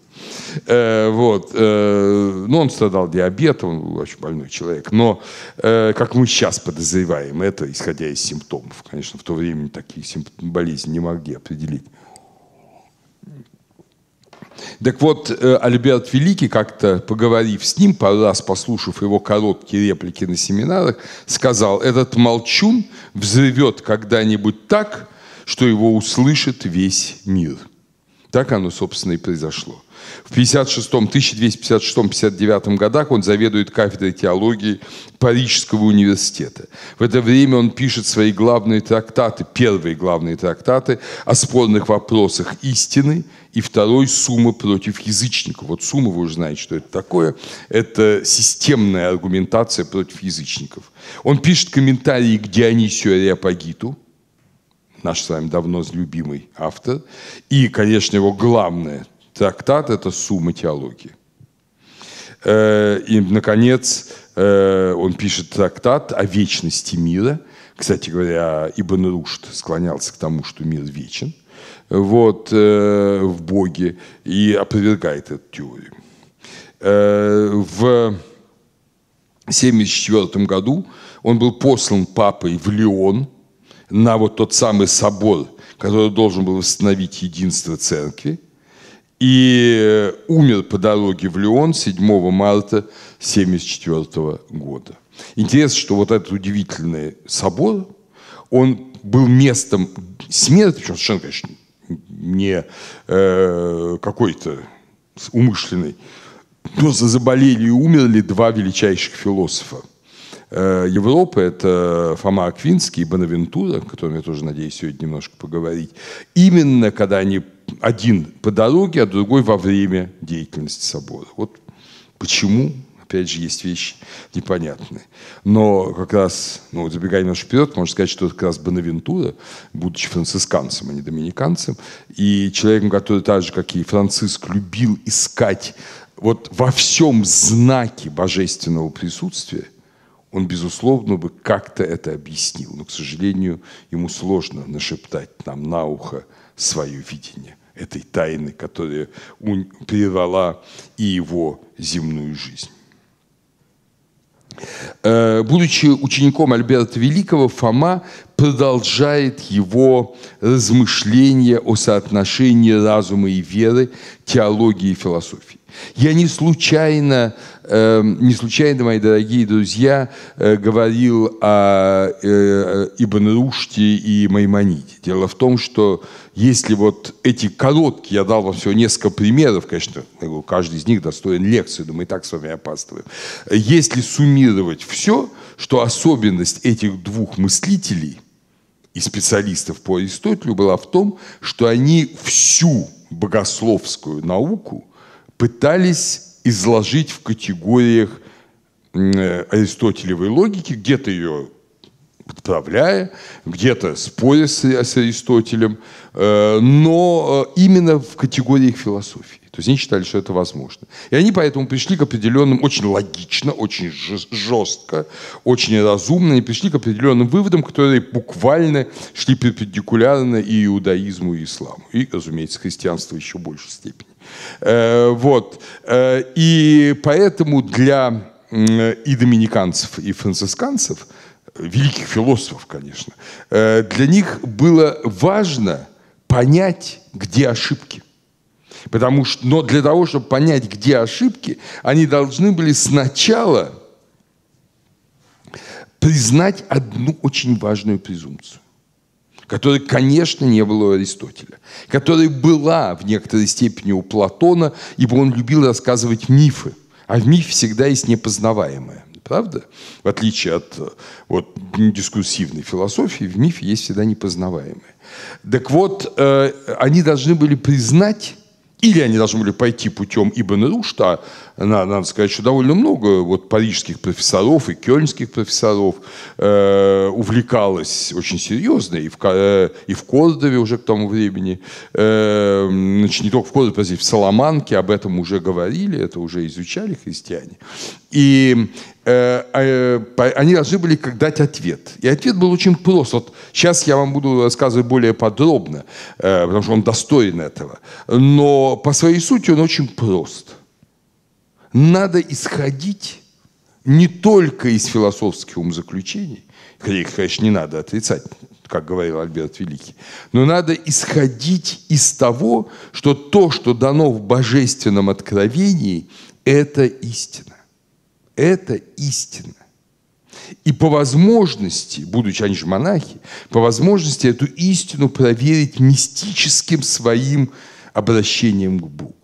Э, вот. Э, ну, он страдал диабетом, он очень больной человек. Но, э, как мы сейчас подозреваем это, исходя из симптомов, конечно, в то время такие болезни не могли определить. Так вот, э, Альберт Великий, как-то поговорив с ним, пару раз послушав его короткие реплики на семинарах, сказал, этот молчун взрывет когда-нибудь так, что его услышит весь мир. Так оно, собственно, и произошло. В 56 1256-59 годах он заведует кафедрой теологии Парижского университета. В это время он пишет свои главные трактаты, первые главные трактаты о спорных вопросах истины и второй «Сумма против язычников». Вот «Сумма», вы уже знаете, что это такое. Это системная аргументация против язычников. Он пишет комментарии к Дионисию Ариапагиту – наш с вами давно любимый автор. И, конечно, его главное трактат – это сумма теологии. Э, и, наконец, э, он пишет трактат о вечности мира. Кстати говоря, Ибн Рушд склонялся к тому, что мир вечен вот, э, в Боге и опровергает эту теорию. В 1974 году он был послан папой в Лион на вот тот самый собор, который должен был восстановить единство церкви – и э, умер по дороге в Леон 7 марта 1974 года. Интересно, что вот этот удивительный собор, он был местом смерти, причем совершенно, конечно, не э, какой-то умышленный, Но за заболели и умерли два величайших философа э, Европы. Это Фома Аквинский и Бонавентура, о котором я тоже надеюсь сегодня немножко поговорить. Именно когда они один по дороге, а другой во время деятельности собора. Вот почему, опять же, есть вещи непонятные. Но как раз, ну, забегая немножко вперед, можно сказать, что это как раз Бонавентура, будучи францисканцем, а не доминиканцем, и человеком, который так же, как и Франциск, любил искать вот во всем знаке божественного присутствия, он, безусловно, бы как-то это объяснил. Но, к сожалению, ему сложно нашептать нам на ухо свое видение этой тайны, которая прервала и его земную жизнь. Э, будучи учеником Альберта Великого, Фома продолжает его размышления о соотношении разума и веры, теологии и философии. Я не случайно, эм, не случайно, мои дорогие друзья, э, говорил о э, Ибн Руште и Маймониде. Дело в том, что если вот эти короткие, я дал вам всего несколько примеров, конечно, каждый из них достоин лекции, но мы и так с вами опаздываем. Если суммировать все, что особенность этих двух мыслителей и специалистов по Аристотелю была в том, что они всю богословскую науку пытались изложить в категориях э, аристотелевой логики, где-то ее подправляя, где-то споря с, с Аристотелем, э, но э, именно в категориях философии. То есть они считали, что это возможно. И они поэтому пришли к определенным, очень логично, очень жестко, очень разумно, они пришли к определенным выводам, которые буквально шли перпендикулярно и иудаизму, и исламу. И, разумеется, христианству еще большей степени. Э, вот. Э, и поэтому для и доминиканцев, и францисканцев – великих философов, конечно, э, для них было важно понять, где ошибки. Потому что, но для того, чтобы понять, где ошибки, они должны были сначала признать одну очень важную презумпцию которая, конечно, не было у Аристотеля, которая была в некоторой степени у Платона, ибо он любил рассказывать мифы, а в мифе всегда есть непознаваемое. Правда? В отличие от вот, дискуссивной философии, в мифе есть всегда непознаваемое. Так вот, э, они должны были признать, или они должны были пойти путем Ибн Рушта надо сказать, что довольно много вот парижских профессоров и кёльнских профессоров э, увлекалось очень серьезно и в, э, и в Кордове уже к тому времени, э, значит, не только в Кордове, простите, в Соломанке об этом уже говорили, это уже изучали христиане. И э, а, э, они должны были как дать ответ. И ответ был очень прост. Вот сейчас я вам буду рассказывать более подробно, э, потому что он достоин этого. Но по своей сути он очень прост надо исходить не только из философских умозаключений, хотя их, конечно, не надо отрицать, как говорил Альберт Великий, но надо исходить из того, что то, что дано в божественном откровении, это истина. Это истина. И по возможности, будучи они же монахи, по возможности эту истину проверить мистическим своим обращением к Богу.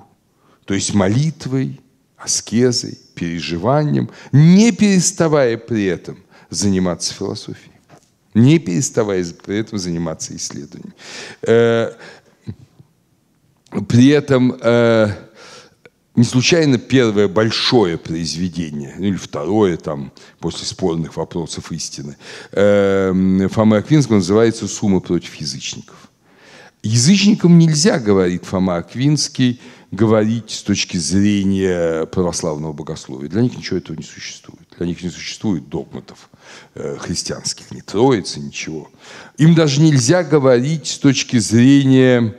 То есть молитвой, аскезой, переживанием, не переставая при этом заниматься философией, не переставая при этом заниматься исследованием. Э, при этом э, не случайно первое большое произведение, ну или второе там, после спорных вопросов истины, э, Фома Аквинского называется «Сумма против язычников». Язычникам нельзя, говорит Фома Аквинский, говорить с точки зрения православного богословия. Для них ничего этого не существует. Для них не существует догматов э, христианских, не троицы, ничего. Им даже нельзя говорить с точки зрения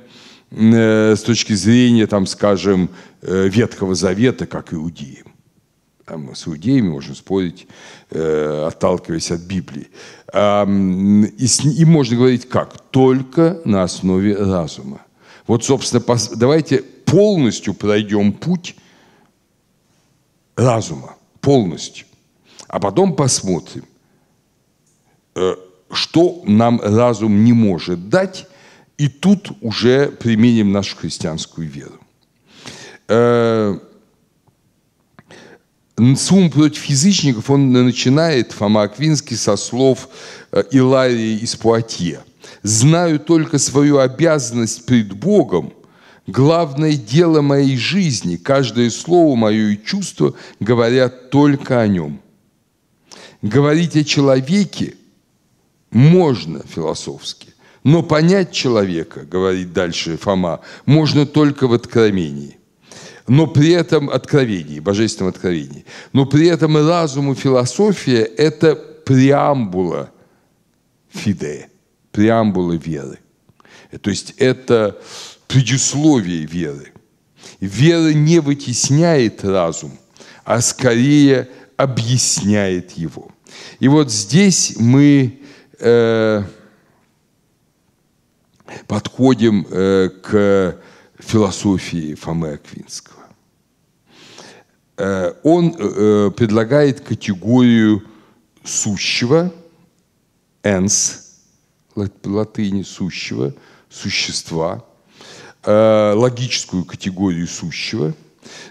э, с точки зрения, там, скажем, э, Ветхого Завета, как иудеям. Там с иудеями можно спорить, отталкиваясь от Библии. и можно говорить как? Только на основе разума. Вот, собственно, давайте полностью пройдем путь разума, полностью. А потом посмотрим, э, что нам разум не может дать, и тут уже применим нашу христианскую веру. Э, Сум против язычников он начинает Фома Аквинский со слов э, Иларии из Пуатье – знаю только свою обязанность перед Богом. Главное дело моей жизни, каждое слово мое и чувство говорят только о нем. Говорить о человеке можно философски, но понять человека, говорит дальше Фома, можно только в откровении но при этом откровении, божественном откровении. Но при этом и разум, и философия – это преамбула фидея преамбулы веры. Э, то есть это предисловие веры. Вера не вытесняет разум, а скорее объясняет его. И вот здесь мы э, подходим э, к философии Фомы Аквинского. Э, он э, предлагает категорию сущего, энс, латыни сущего, существа, э, логическую категорию сущего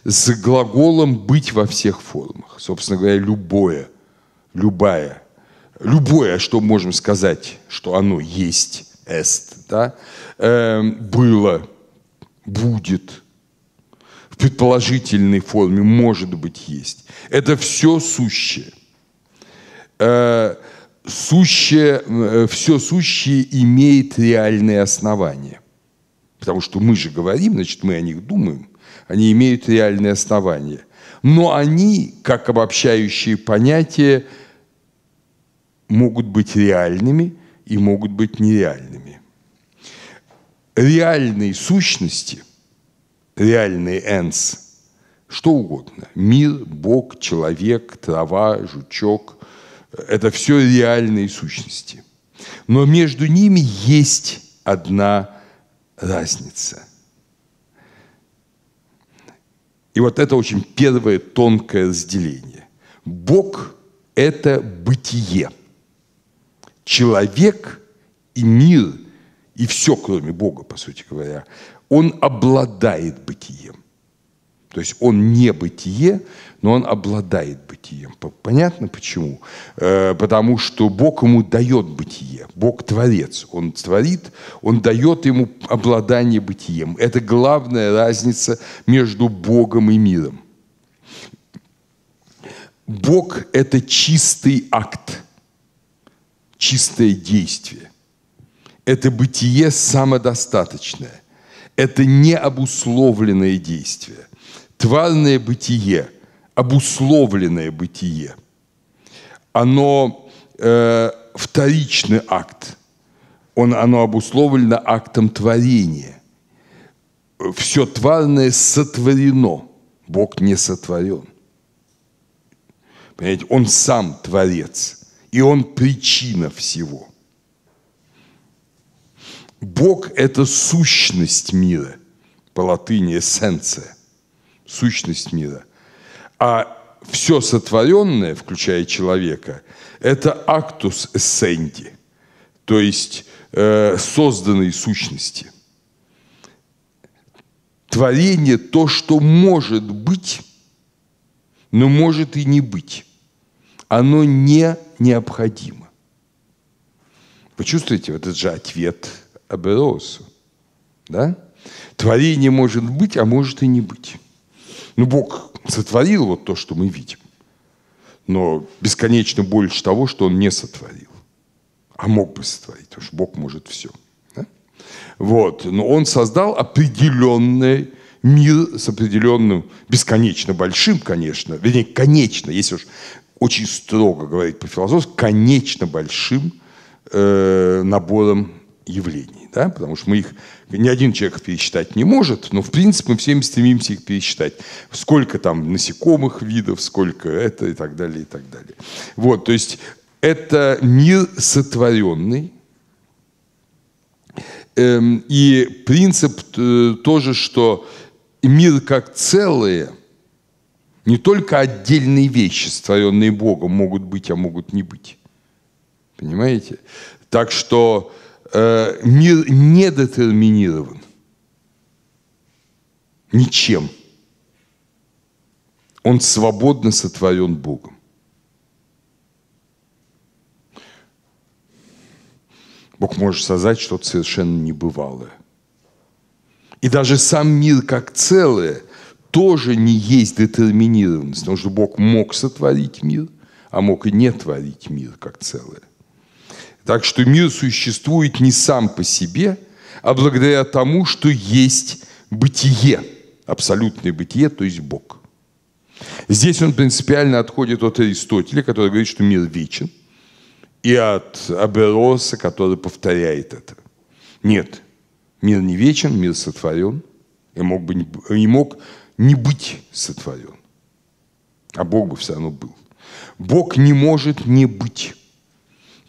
с глаголом «быть во всех формах». Собственно говоря, любое, любая, любое, что можем сказать, что оно есть, est, да, э, было, будет, в предположительной форме может быть есть. Это все сущее. Э, сущее, э, все сущее имеет реальные основания. Потому что мы же говорим, значит, мы о них думаем. Они имеют реальные основания. Но они, как обобщающие понятия, могут быть реальными и могут быть нереальными. Реальные сущности, реальные энс, что угодно. Мир, Бог, человек, трава, жучок – это все реальные сущности. Но между ними есть одна разница. И вот это очень первое тонкое разделение. Бог – это бытие. Человек и мир, и все, кроме Бога, по сути говоря, он обладает бытием. То есть он не бытие, но он обладает бытием. Понятно почему? Э, потому что Бог ему дает бытие. Бог творец. Он творит, он дает ему обладание бытием. Это главная разница между Богом и миром. Бог – это чистый акт, чистое действие. Это бытие самодостаточное. Это необусловленное действие. Тварное бытие – обусловленное бытие. Оно э, вторичный акт. Он, оно обусловлено актом творения. Все тварное сотворено. Бог не сотворен. Понимаете, Он сам творец. И Он причина всего. Бог – это сущность мира. По латыни – эссенция. Сущность мира – а все сотворенное, включая человека, это актус эссенди, то есть э, созданные сущности. Творение – то, что может быть, но может и не быть. Оно не необходимо. Вы чувствуете, вот это же ответ Аберосу. Да? Творение может быть, а может и не быть. Ну, Бог сотворил вот то, что мы видим, но бесконечно больше того, что Он не сотворил. А мог бы сотворить, потому что Бог может все. Да? Вот. Но Он создал определенный мир с определенным, бесконечно большим, конечно, вернее, конечно, если уж очень строго говорить по-философски, конечно большим э, набором явлений, да, потому что мы их, ни один человек пересчитать не может, но в принципе мы всеми стремимся их пересчитать. Сколько там насекомых видов, сколько это и так далее, и так далее. Вот, то есть это мир сотворенный, эм, и принцип э, тоже, что мир как целое, не только отдельные вещи, сотворенные Богом, могут быть, а могут не быть. Понимаете? Так что мир э, не детерминирован ничем. Он свободно сотворен Богом. Бог может создать что-то совершенно небывалое. И даже сам мир как целое тоже не есть детерминированность, потому что Бог мог сотворить мир, а мог и не творить мир как целое. Так что мир существует не сам по себе, а благодаря тому, что есть бытие, абсолютное бытие, то есть Бог. Здесь он принципиально отходит от Аристотеля, который говорит, что мир вечен, и от Абероса, который повторяет это. Нет, мир не вечен, мир сотворен, и мог, бы, и мог не быть сотворен. А Бог бы все равно был. Бог не может не быть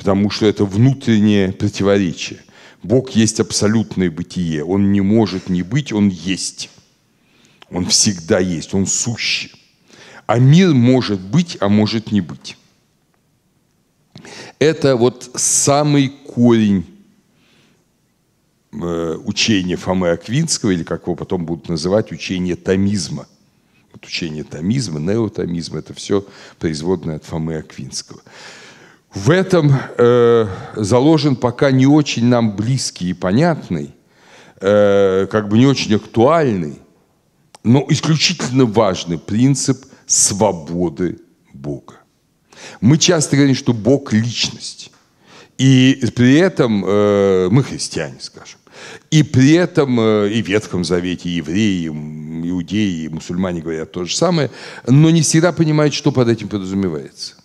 потому что это внутреннее противоречие. Бог есть абсолютное бытие, он не может не быть, он есть. Он всегда есть, он сущий. А мир может быть, а может не быть. Это вот самый корень э, учения Фомы Аквинского, или как его потом будут называть, учение томизма. Вот учение томизма, неотомизма – это все производное от Фомы Аквинского. В этом э, заложен пока не очень нам близкий и понятный, э, как бы не очень актуальный, но исключительно важный принцип свободы Бога. Мы часто говорим, что Бог – личность. И при этом э, мы христиане, скажем. И при этом э, и в Ветхом Завете, и евреи, и иудеи, и мусульмане говорят то же самое, но не всегда понимают, что под этим подразумевается.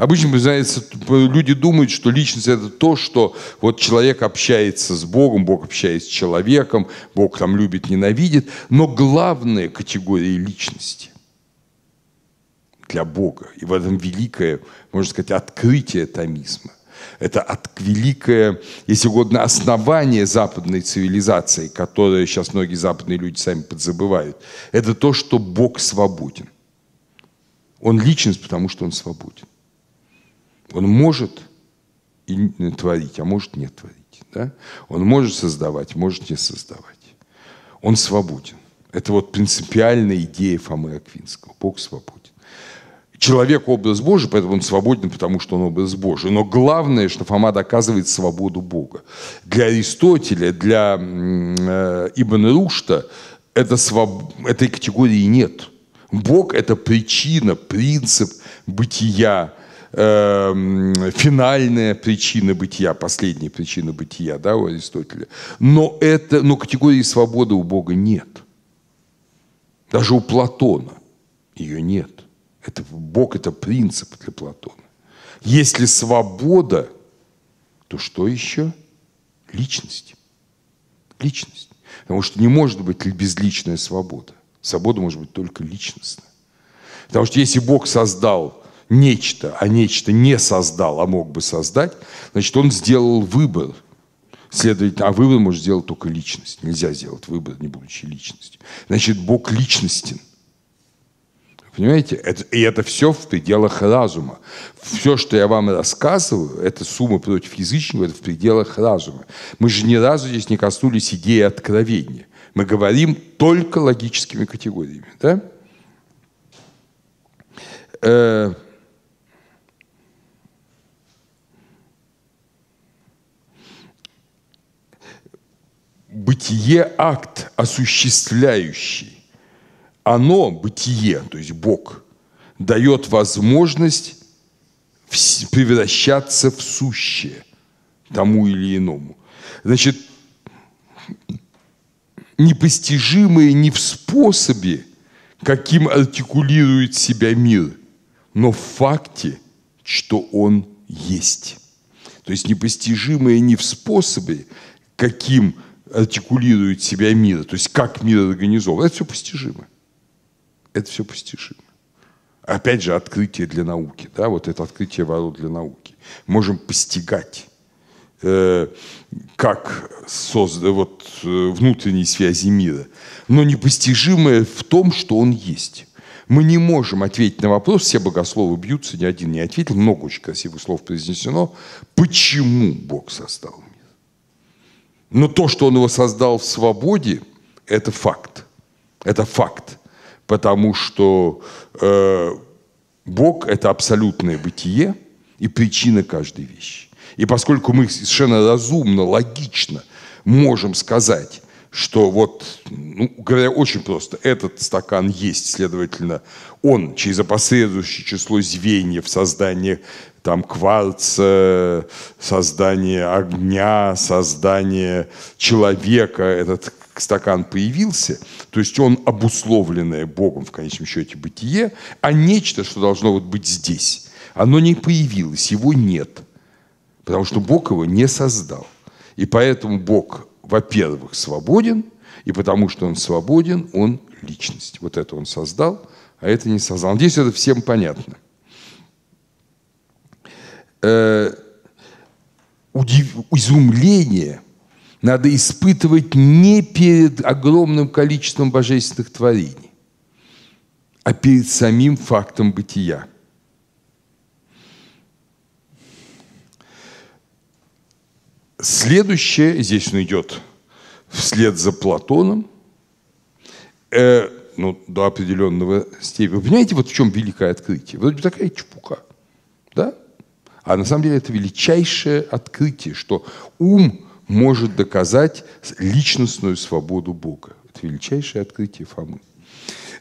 Обычно, признается, люди думают, что личность – это то, что вот человек общается с Богом, Бог общается с человеком, Бог там любит, ненавидит. Но главная категория личности для Бога, и в этом великое, можно сказать, открытие томизма, это от великое, если угодно, основание западной цивилизации, которое сейчас многие западные люди сами подзабывают. Это то, что Бог свободен. Он личность, потому что он свободен. Он может и творить, а может не творить. Да? Он может создавать, может не создавать. Он свободен. Это вот принципиальная идея Фомы Аквинского. Бог свободен. Человек – образ Божий, поэтому он свободен, потому что он образ Божий. Но главное, что Фома доказывает свободу Бога. Для Аристотеля, для э, Ибн Рушта это своб... этой категории нет. Бог – это причина, принцип бытия, Эм, финальная причина бытия, последняя причина бытия да, у Аристотеля. Но, это, но категории свободы у Бога нет. Даже у Платона ее нет. Это, Бог – это принцип для Платона. Если свобода, то что еще? Личность. Личность. Потому что не может быть безличная свобода. Свобода может быть только личностная. Потому что если Бог создал нечто, а нечто не создал, а мог бы создать, значит, он сделал выбор. Следовательно, а выбор может сделать только личность. Нельзя сделать выбор, не будучи личностью. Значит, Бог личностен. Понимаете? Это, и это все в пределах разума. Все, что я вам рассказываю, это сумма против язычников, это в пределах разума. Мы же ни разу здесь не коснулись идеи откровения. Мы говорим только логическими категориями. Да? Э -э бытие – акт осуществляющий. Оно, бытие, то есть Бог, дает возможность превращаться в сущее тому или иному. Значит, непостижимое не в способе, каким артикулирует себя мир, но в факте, что он есть. То есть непостижимое не в способе, каким артикулирует себя мир, то есть как мир организован, это все постижимо. Это все постижимо. Опять же, открытие для науки, да, вот это открытие ворот для науки. Можем постигать э, как созда, вот, э, внутренние связи мира, но непостижимое в том, что он есть. Мы не можем ответить на вопрос, все богословы бьются, ни один не ответил, много очень красивых слов произнесено, почему Бог создал но то, что он его создал в свободе, это факт. Это факт. Потому что э, Бог – это абсолютное бытие и причина каждой вещи. И поскольку мы совершенно разумно, логично можем сказать, что вот, ну, говоря очень просто, этот стакан есть, следовательно, он через опосредующее число звеньев создания там кварц, э, создание огня, создание человека, этот стакан появился, то есть он обусловленное Богом в конечном счете бытие, а нечто, что должно вот быть здесь, оно не появилось, его нет, потому что Бог его не создал. И поэтому Бог, во-первых, свободен, и потому что он свободен, он личность. Вот это он создал, а это не создал. Надеюсь, это всем понятно. Э, удив, изумление надо испытывать не перед огромным количеством божественных творений, а перед самим фактом бытия. Следующее, здесь он идет вслед за Платоном, э, ну, до определенного степени. Вы понимаете, вот в чем великое открытие? Вот такая чепуха. А на самом деле это величайшее открытие, что ум может доказать личностную свободу Бога. Это величайшее открытие Фомы.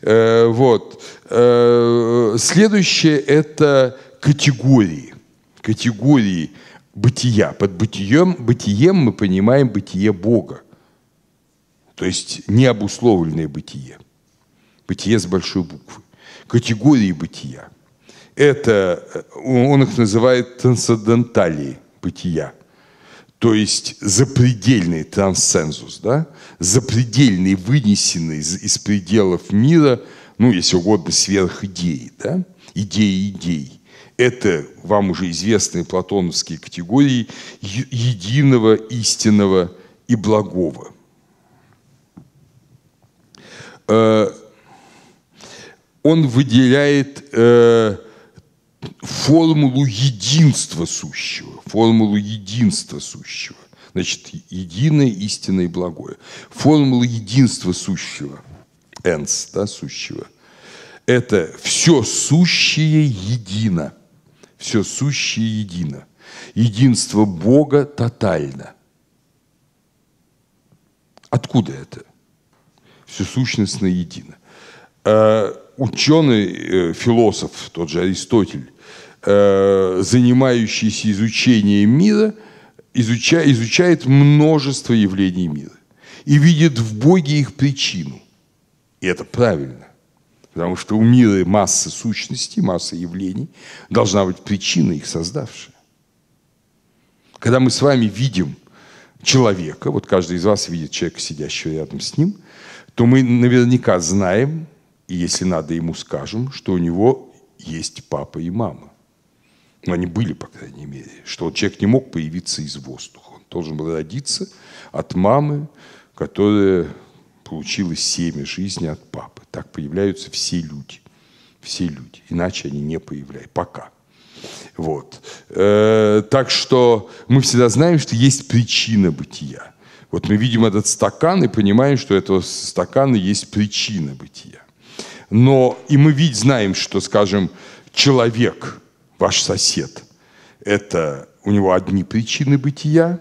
Э, вот. Э, следующее – это категории. Категории бытия. Под бытием, бытием мы понимаем бытие Бога. То есть необусловленное бытие. Бытие с большой буквы. Категории бытия – это, э, он их называет трансценденталией бытия. То есть запредельный трансцензус, да? запредельный, вынесенный из, из пределов мира, ну, если угодно, сверх идеи, да? идеи идей. Это вам уже известные платоновские категории единого, истинного и благого. Э, он выделяет э, формулу единства сущего, формулу единства сущего. Значит, единое, истинное и благое. Формула единства сущего, энс, да, сущего, это все сущее едино. Все сущее едино. Единство Бога тотально. Откуда это? Все сущностное едино. Э, ученый, э, философ, тот же Аристотель, э, занимающийся изучением мира, изучает множество явлений мира и видит в Боге их причину. И это правильно. Потому что у мира масса сущностей, масса явлений, должна быть причина их создавшая. Когда мы с вами видим человека, вот каждый из вас видит человека, сидящего рядом с ним, то мы наверняка знаем, и если надо, ему скажем, что у него есть папа и мама. Но ну, они были, по крайней мере, что человек не мог появиться из воздуха. Он должен был родиться от мамы, которая получила семя жизни от папы. Так появляются все люди. Все люди. Иначе они не появляются. Пока. Вот. Э, так что мы всегда знаем, что есть причина бытия. Вот мы видим этот стакан и понимаем, что этого стакана есть причина бытия. Но и мы ведь знаем, что, скажем, человек, ваш сосед, это у него одни причины бытия,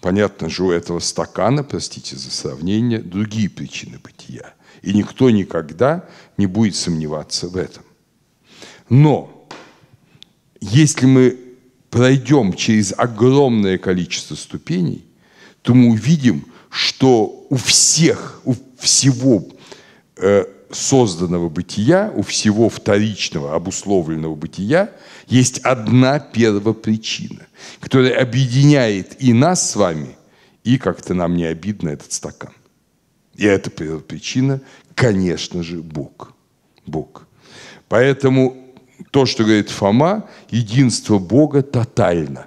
понятно же, у этого стакана, простите за сравнение, другие причины бытия. И никто никогда не будет сомневаться в этом. Но если мы пройдем через огромное количество ступеней, то мы увидим, что у всех, у всего э, созданного бытия, у всего вторичного обусловленного бытия есть одна первопричина, которая объединяет и нас с вами, и как-то нам не обидно этот стакан. И эта первопричина, конечно же, Бог. Бог. Поэтому то, что говорит Фома, единство Бога тотально.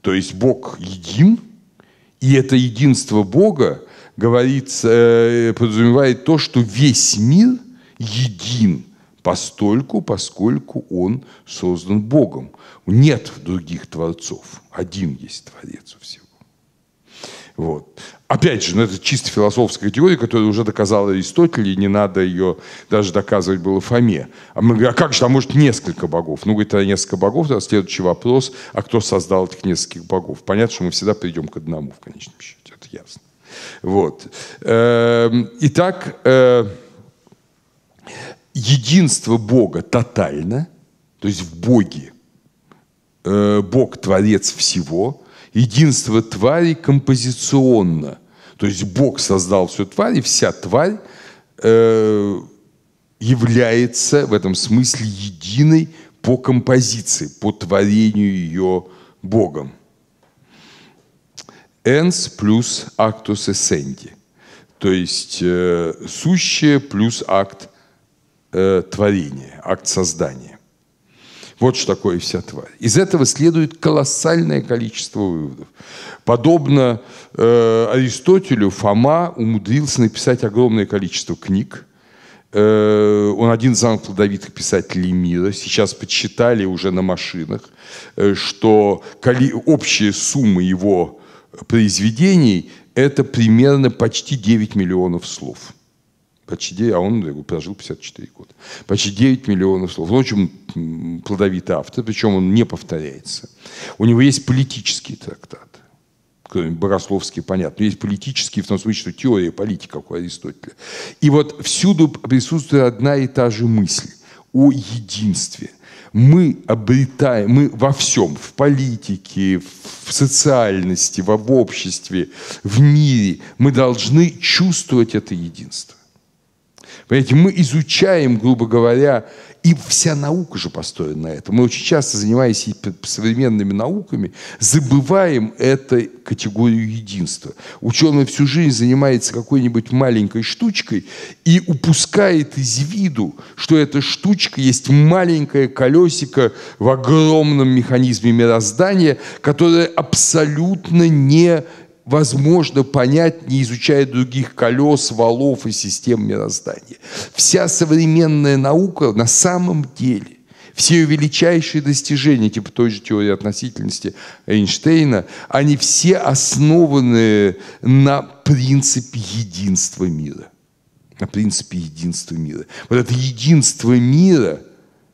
То есть Бог един, и это единство Бога – говорит, э, подразумевает то, что весь мир един постольку, поскольку он создан Богом. Нет других творцов. Один есть творец у всего. Вот. Опять же, ну, это чисто философская теория, которую уже доказал Аристотель, и не надо ее даже доказывать было Фоме. А мы а как же, там может несколько богов? Ну, говорит, а несколько богов, а следующий вопрос, а кто создал этих нескольких богов? Понятно, что мы всегда придем к одному в конечном счете, это ясно. Вот. Эм, итак, э, единство Бога тотально, то есть в Боге. Э, Бог – творец всего. Единство твари композиционно. То есть Бог создал всю тварь, и вся тварь э, является в этом смысле единой по композиции, по творению ее Богом ens плюс actus essendi, то есть э, сущее плюс акт э, творения, акт создания. Вот что такое вся тварь. Из этого следует колоссальное количество выводов. Подобно э, Аристотелю, Фома умудрился написать огромное количество книг, э, он один из самых плодовитых писателей мира. Сейчас подсчитали уже на машинах, э, что общая сумма его произведений это примерно почти 9 миллионов слов. Почти 9, а он прожил 54 года. Почти 9 миллионов слов. Он очень плодовитый автор, причем он не повторяется. У него есть политические трактаты кроме богословские, понятно. есть политические, в том смысле, что теория политика как у Аристотеля. И вот всюду присутствует одна и та же мысль о единстве – мы обретаем, мы во всем, в политике, в социальности, в, в обществе, в мире, мы должны чувствовать это единство. Понимаете, мы изучаем, грубо говоря, и вся наука же построена на этом. Мы очень часто, занимаясь современными науками, забываем эту категорию единства. Ученый всю жизнь занимается какой-нибудь маленькой штучкой и упускает из виду, что эта штучка есть маленькое колесико в огромном механизме мироздания, которое абсолютно не возможно понять, не изучая других колес, валов и систем мироздания. Вся современная наука на самом деле все ее величайшие достижения, типа той же теории относительности Эйнштейна, они все основаны на принципе единства мира. На принципе единства мира. Вот это единство мира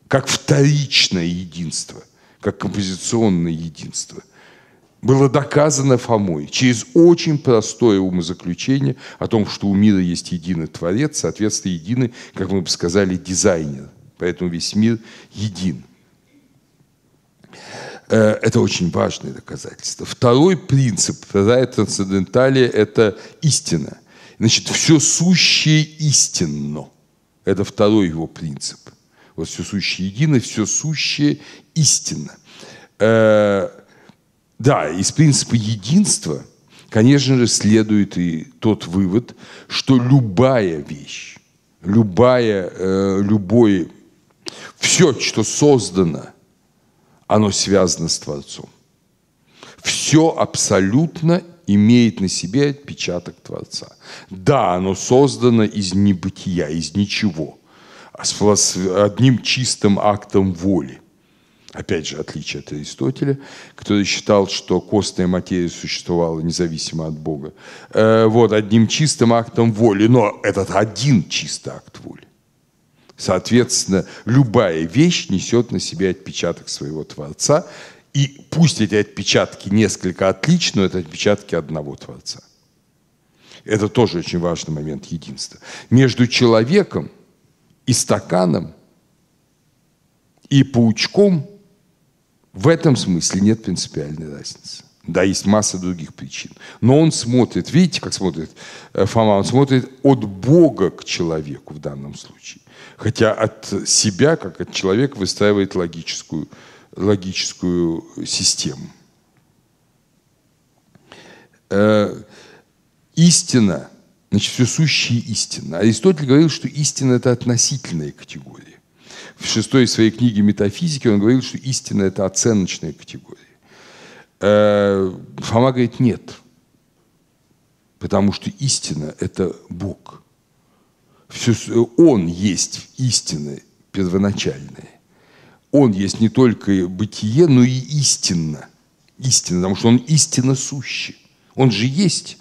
как вторичное единство, как композиционное единство было доказано Фомой через очень простое умозаключение о том, что у мира есть единый творец, соответственно, единый, как мы бы сказали, дизайнер. Поэтому весь мир един. Э, это очень важное доказательство. Второй принцип, вторая трансценденталия – это истина. Значит, все сущее истинно. Это второй его принцип. Вот все сущее едино, все сущее истинно э, да, из принципа единства, конечно же, следует и тот вывод, что любая вещь, любая, э, любое, все, что создано, оно связано с Творцом. Все абсолютно имеет на себе отпечаток Творца. Да, оно создано из небытия, из ничего, а с одним чистым актом воли опять же, отличие от Аристотеля, который считал, что костная материя существовала независимо от Бога, э, вот, одним чистым актом воли, но этот один чистый акт воли. Соответственно, любая вещь несет на себе отпечаток своего Творца, и пусть эти отпечатки несколько отличны, но это отпечатки одного Творца. Это тоже очень важный момент единства. Между человеком и стаканом – и паучком в этом смысле нет принципиальной разницы. Да, есть масса других причин. Но он смотрит, видите, как смотрит э, Фома, он смотрит от Бога к человеку в данном случае. Хотя от себя, как от человека, выстраивает логическую, логическую систему. Э, истина, значит, все сущие истина. Аристотель говорил, что истина – это относительная категория в шестой своей книге «Метафизики» он говорил, что истина – это оценочная категория. Э, Фома говорит, нет. Потому что истина – это Бог. Все, он есть истина первоначальная. Он есть не только бытие, но и истина. Истина, потому что он истинно сущий. Он же есть.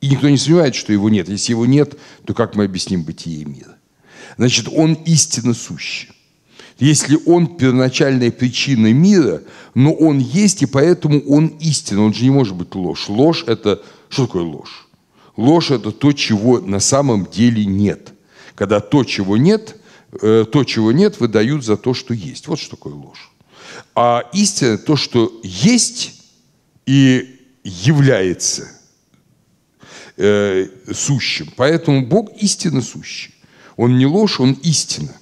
И никто не сомневается, что его нет. Если его нет, то как мы объясним бытие мира? Значит, он истинно сущий если он первоначальная причина мира, но он есть, и поэтому он истинный. Он же не может быть ложь. Ложь – это… Что такое ложь? Ложь – это то, чего на самом деле нет. Когда то, чего нет, э, то, чего нет, выдают за то, что есть. Вот что такое ложь. А истина – то, что есть и является э, сущим. Поэтому Бог истинно сущий. Он не ложь, он истина.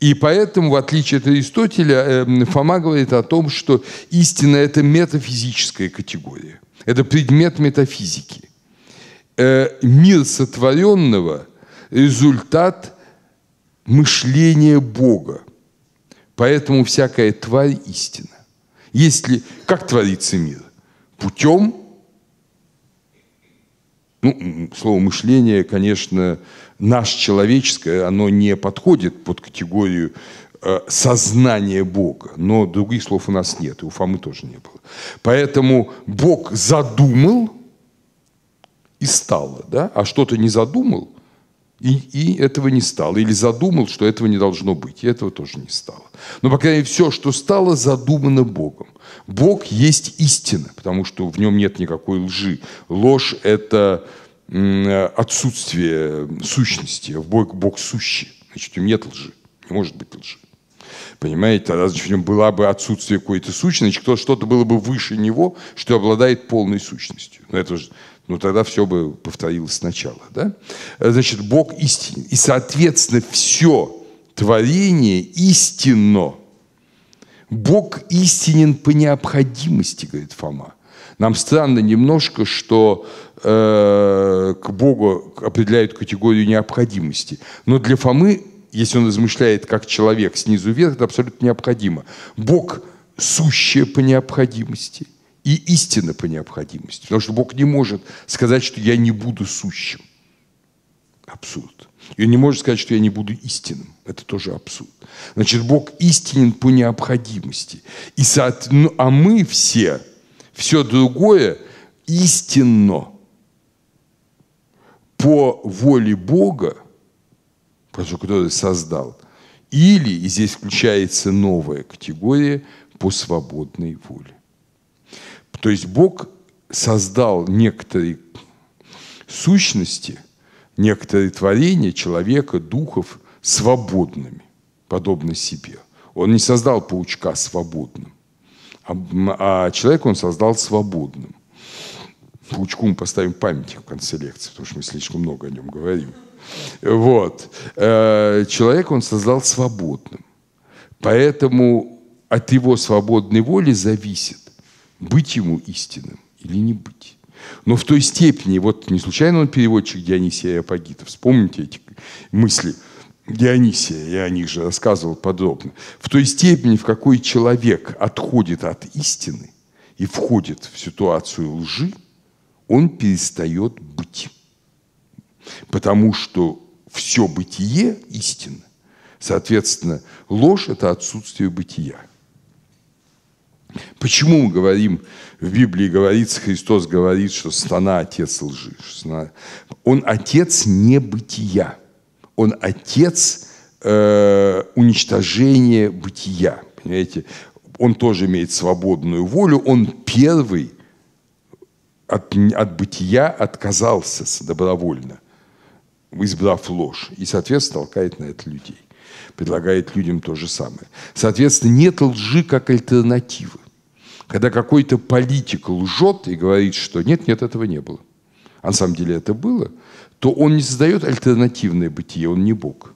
И поэтому, в отличие от Аристотеля, эм, Фома говорит о том, что истина – это метафизическая категория. Это предмет метафизики. Э, мир сотворенного – результат мышления Бога. Поэтому всякая тварь – истина. Если, как творится мир? Путем, ну, слово «мышление», конечно, наш человеческое, оно не подходит под категорию э, сознания Бога. Но других слов у нас нет, и у Фомы тоже не было. Поэтому Бог задумал и стало, да? А что-то не задумал, и, и этого не стало. Или задумал, что этого не должно быть, и этого тоже не стало. Но, по крайней мере, все, что стало, задумано Богом. Бог есть истина, потому что в нем нет никакой лжи. Ложь – это Э, отсутствие сущности, в Бог, Бог сущий. Значит, в нем нет лжи, не может быть лжи. Понимаете, тогда значит, в нем было бы отсутствие какой-то сущности, значит, что-то было бы выше него, что обладает полной сущностью. Но это же ну тогда все бы повторилось сначала. Да? Э, значит, Бог истинен. И, соответственно, все творение истинно. Бог истинен по необходимости, говорит Фома. Нам странно немножко, что э, к Богу определяют категорию необходимости. Но для Фомы, если он размышляет как человек снизу вверх, это абсолютно необходимо. Бог сущее по необходимости и истина по необходимости. Потому что Бог не может сказать, что я не буду сущим. Абсурд. И он не может сказать, что я не буду истинным. Это тоже абсурд. Значит, Бог истинен по необходимости. И соот... а мы все, все другое истинно по воле Бога, который создал, или, и здесь включается новая категория, по свободной воле. То есть Бог создал некоторые сущности, некоторые творения человека, духов свободными, подобно себе. Он не создал паучка свободным а человек он создал свободным. Паучку мы поставим памятник в конце лекции, потому что мы слишком много о нем говорим. Вот. Э, человек он создал свободным. Поэтому от его свободной воли зависит, быть ему истинным или не быть. Но в той степени, вот не случайно он переводчик Дионисия Апогита, вспомните эти мысли – Дионисия, я о них же рассказывал подробно, в той степени, в какой человек отходит от истины и входит в ситуацию лжи, он перестает быть. Потому что все бытие – истина. Соответственно, ложь – это отсутствие бытия. Почему мы говорим, в Библии говорится, Христос говорит, что «стана – отец лжи». Что он – отец небытия он отец э, уничтожения бытия. Понимаете? Он тоже имеет свободную волю, он первый от, от бытия отказался добровольно, избрав ложь, и, соответственно, толкает на это людей. Предлагает людям то же самое. Соответственно, нет лжи как альтернативы. Когда какой-то политик лжет и говорит, что нет, нет, этого не было. А на самом деле это было – то он не создает альтернативное бытие, он не Бог.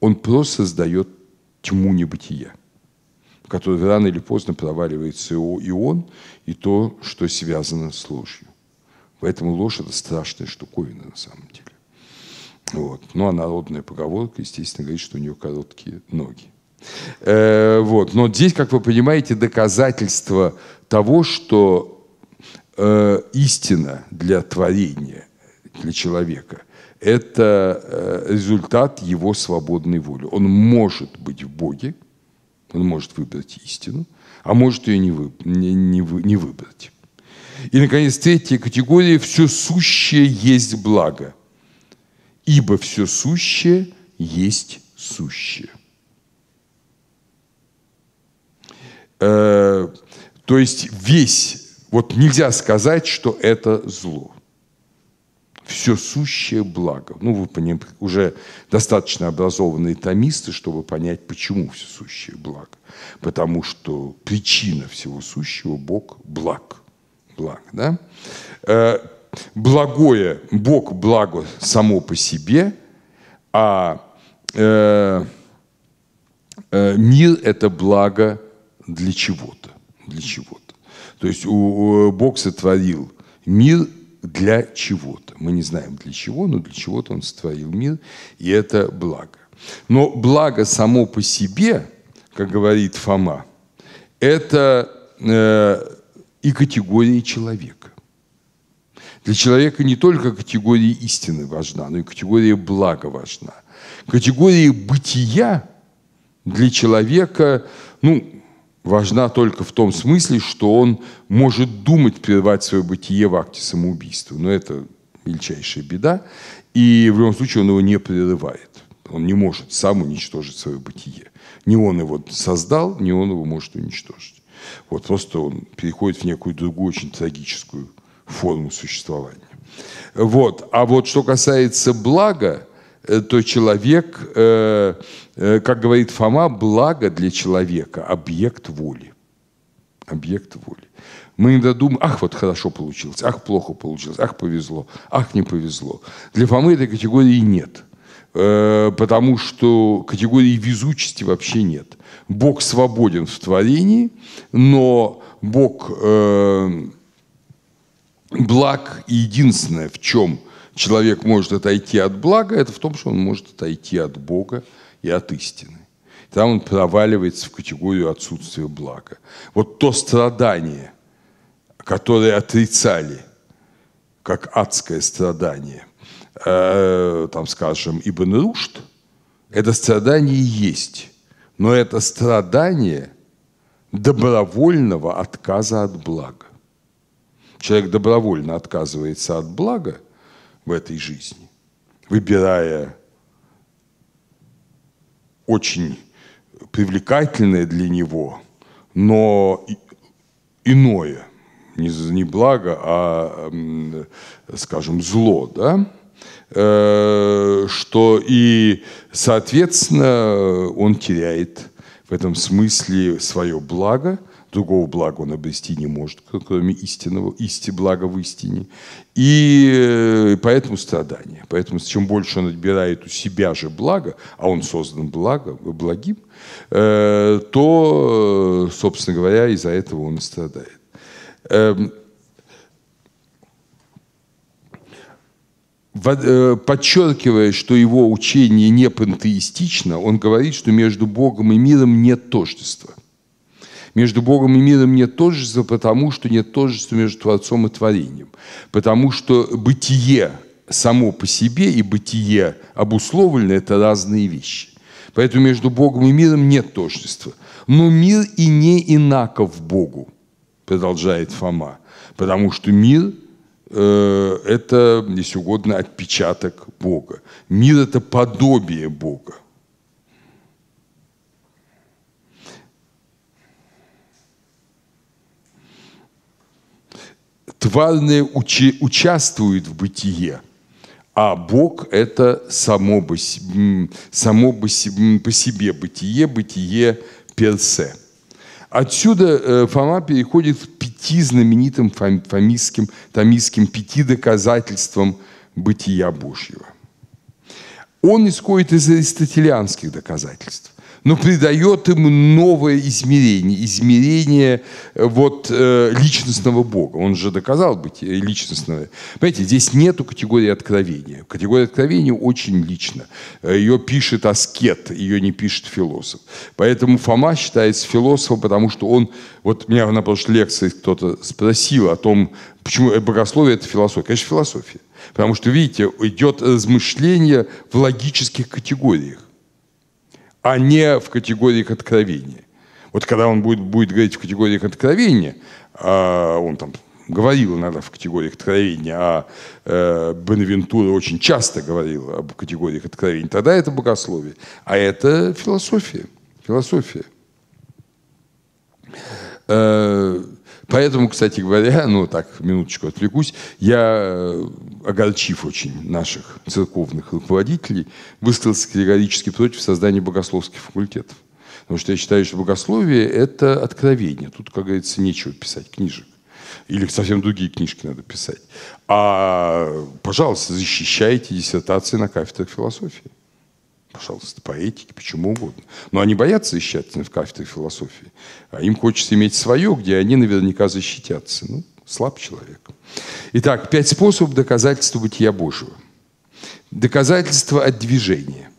Он просто создает тьму небытия, в которой рано или поздно проваливается и он, и то, что связано с ложью. Поэтому ложь – это страшная штуковина на самом деле. Вот. Ну, а народная поговорка, естественно, говорит, что у нее короткие ноги. Э, вот. Но здесь, как вы понимаете, доказательство того, что э, истина для творения для человека. Это э, результат его свободной воли. Он может быть в Боге, он может выбрать истину, а может ее не, вы, не, не, не выбрать. И, наконец, третья категория – все сущее есть благо, ибо все сущее есть сущее. Э, то есть весь, вот нельзя сказать, что это зло все сущее благо. Ну, вы поним, уже достаточно образованные томисты, чтобы понять, почему все сущее благо. Потому что причина всего сущего – Бог благ. Благ, да? Э, благое, Бог благо само по себе, а э, э, мир – это благо для чего-то. Для чего-то. То есть Бог сотворил мир – для чего-то. Мы не знаем для чего, но для чего-то он сотворил мир, и это благо. Но благо само по себе, как говорит Фома, это э, и категория человека. Для человека не только категория истины важна, но и категория блага важна. Категория бытия для человека, ну, важна только в том смысле, что он может думать прервать свое бытие в акте самоубийства. Но это величайшая беда. И в любом случае он его не прерывает. Он не может сам уничтожить свое бытие. Не он его создал, не он его может уничтожить. Вот просто он переходит в некую другую, очень трагическую форму существования. Вот. А вот что касается блага, Э, то человек, э, э, как говорит Фома, благо для человека, объект воли. Объект воли. Мы иногда думаем, ах, вот хорошо получилось, ах, плохо получилось, ах, повезло, ах, не повезло. Для Фомы этой категории нет, потому что категории везучести вообще нет. Бог свободен в творении, но Бог благ и единственное, в чем – человек может отойти от блага, это в том, что он может отойти от Бога и от истины. Там он проваливается в категорию отсутствия блага. Вот то страдание, которое отрицали, как адское страдание, э, там, скажем, Ибн Рушд, это страдание есть. Но это страдание добровольного отказа от блага. Человек добровольно отказывается от блага, в этой жизни, выбирая очень привлекательное для него, но иное, не, благо, а, скажем, зло, да, э, что и, соответственно, он теряет в этом смысле свое благо – другого блага он обрести не может, кроме истинного, исти блага в истине. И э, поэтому страдание. Поэтому чем больше он отбирает у себя же благо, а он создан благо, благим, э, то, собственно говоря, из-за этого он и страдает. Эм, э, подчеркивая, что его учение не пантеистично, он говорит, что между Богом и миром нет тождества – между Богом и миром нет тождества, потому что нет тождества между Творцом и творением. Потому что бытие само по себе и бытие обусловлено – это разные вещи. Поэтому между Богом и миром нет тождества. Но мир и не инаков Богу, продолжает Фома, потому что мир э, это, если угодно, отпечаток Бога. Мир – это подобие Бога. тварное учи, участвует в бытие, а Бог – это само, бы, само бы, по себе бытие, бытие персе. Отсюда э, Фома переходит к пяти знаменитым фомистским, томистским, пяти доказательствам бытия Божьего. Он исходит из аристотелианских доказательств но придает им новое измерение, измерение э, вот э, личностного Бога. Он же доказал быть э, личностным. Понимаете, здесь нету категории откровения. Категория откровения очень лично. Ее пишет аскет, ее не пишет философ. Поэтому Фома считается философом, потому что он... Вот меня на прошлой лекции кто-то спросил о том, почему богословие – это философия. Конечно, философия. Потому что, видите, идет размышление в логических категориях а не в категориях откровения. Вот когда он будет, будет говорить в категориях откровения, а он там говорил иногда в категориях откровения, а э, Бенвентура очень часто говорил об категориях откровения, тогда это богословие, а это философия. Философия. Э, Поэтому, кстати говоря, ну так, минуточку отвлекусь, я, э, огорчив очень наших церковных руководителей, высказался категорически против создания богословских факультетов. Потому что я считаю, что богословие – это откровение. Тут, как говорится, нечего писать книжек. Или совсем другие книжки надо писать. А, пожалуйста, защищайте диссертации на кафедрах философии пожалуйста, по этике, почему угодно. Но они боятся исчадия в кафедре философии. А им хочется иметь свое, где они наверняка защитятся. Ну, слаб человек. Итак, пять способов доказательства бытия Божьего. Доказательство от движения.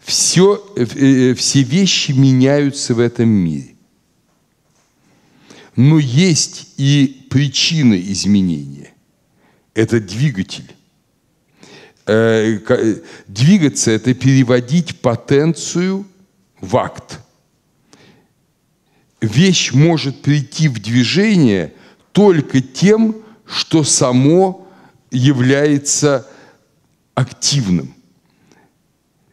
Все, э, э, все вещи меняются в этом мире. Но есть и причины изменения. Это двигатель Э, э, двигаться – это переводить потенцию в акт. Вещь может прийти в движение только тем, что само является активным.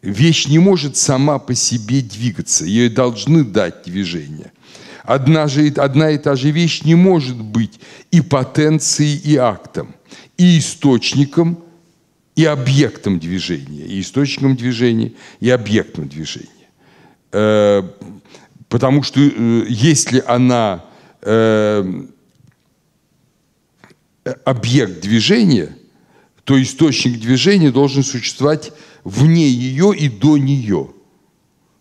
Вещь не может сама по себе двигаться, ее должны дать движение. Одна, же, одна и та же вещь не может быть и потенцией, и актом, и источником – и объектом движения, и источником движения, и объектом движения. Э, потому что э, если она э, объект движения, то источник движения должен существовать вне ее и до нее.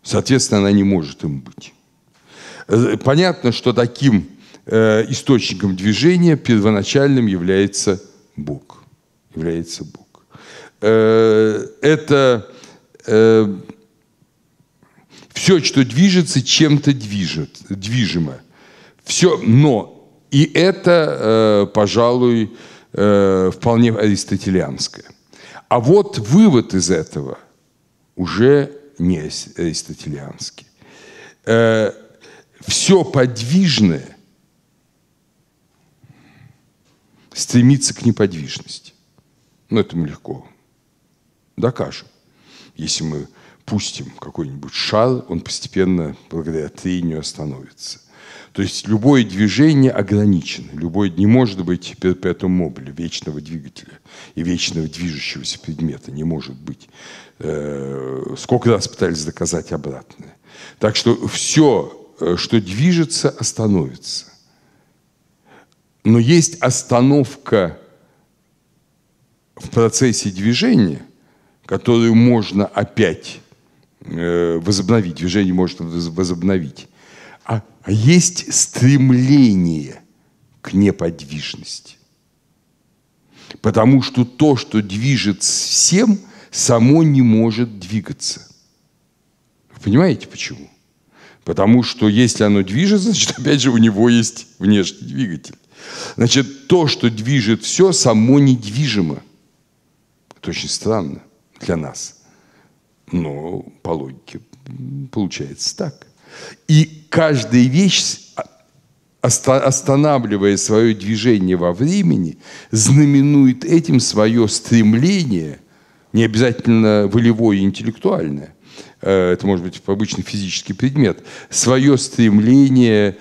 Соответственно, она не может им быть. Понятно, что таким источником движения первоначальным является Бог. Является Бог. Э, это э, все, что движется, чем-то движет, движимо. Все, но и это, э, пожалуй, э, вполне аристотелианское. А вот вывод из этого уже не аристотелианский. Э, все подвижное стремится к неподвижности. Ну, это легко докажем. Если мы пустим какой-нибудь шар, он постепенно, благодаря трению, остановится. То есть любое движение ограничено, любое не может быть перпетум мобили, вечного двигателя и вечного движущегося предмета, не может быть. Э, сколько раз пытались доказать обратное. Так что все, э, что движется, остановится. Но есть остановка в процессе движения, которую можно опять э, возобновить, движение можно возобновить. А, а есть стремление к неподвижности. Потому что то, что движет всем, само не может двигаться. Вы понимаете почему? Потому что если оно движется, значит, опять же, у него есть внешний двигатель. Значит, то, что движет все, само недвижимо. Это очень странно для нас. Но по логике получается так. И каждая вещь, а, останавливая свое движение во времени, знаменует этим свое стремление, не обязательно волевое и интеллектуальное, э, это может быть обычный физический предмет, свое стремление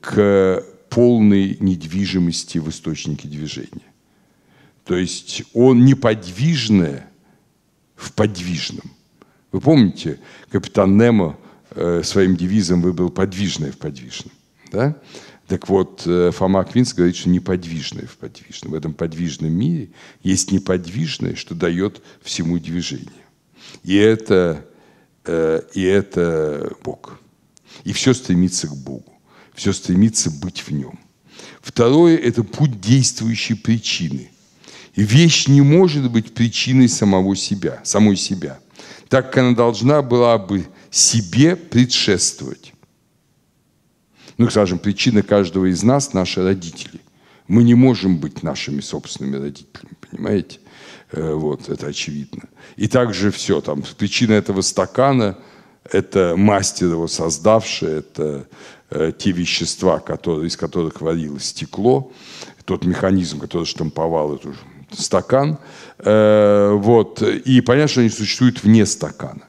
к полной недвижимости в источнике движения. То есть он неподвижное – в подвижном. Вы помните, капитан Немо э, своим девизом выбрал подвижное в подвижном. Да? Так вот, э, Фома Квинс говорит, что неподвижное в подвижном. В этом подвижном мире есть неподвижное, что дает всему движение. И это, э, и это Бог. И все стремится к Богу. Все стремится быть в нем. Второе – это путь действующей причины. Вещь не может быть причиной самого себя, самой себя, так как она должна была бы себе предшествовать. Ну, скажем, причина каждого из нас – наши родители. Мы не можем быть нашими собственными родителями, понимаете? Э, вот, это очевидно. И также все, там, причина этого стакана – это мастер его создавший, это э, те вещества, которые, из которых варилось стекло, тот механизм, который штамповал эту стакан. Э, вот. И понятно, что они существуют вне стакана.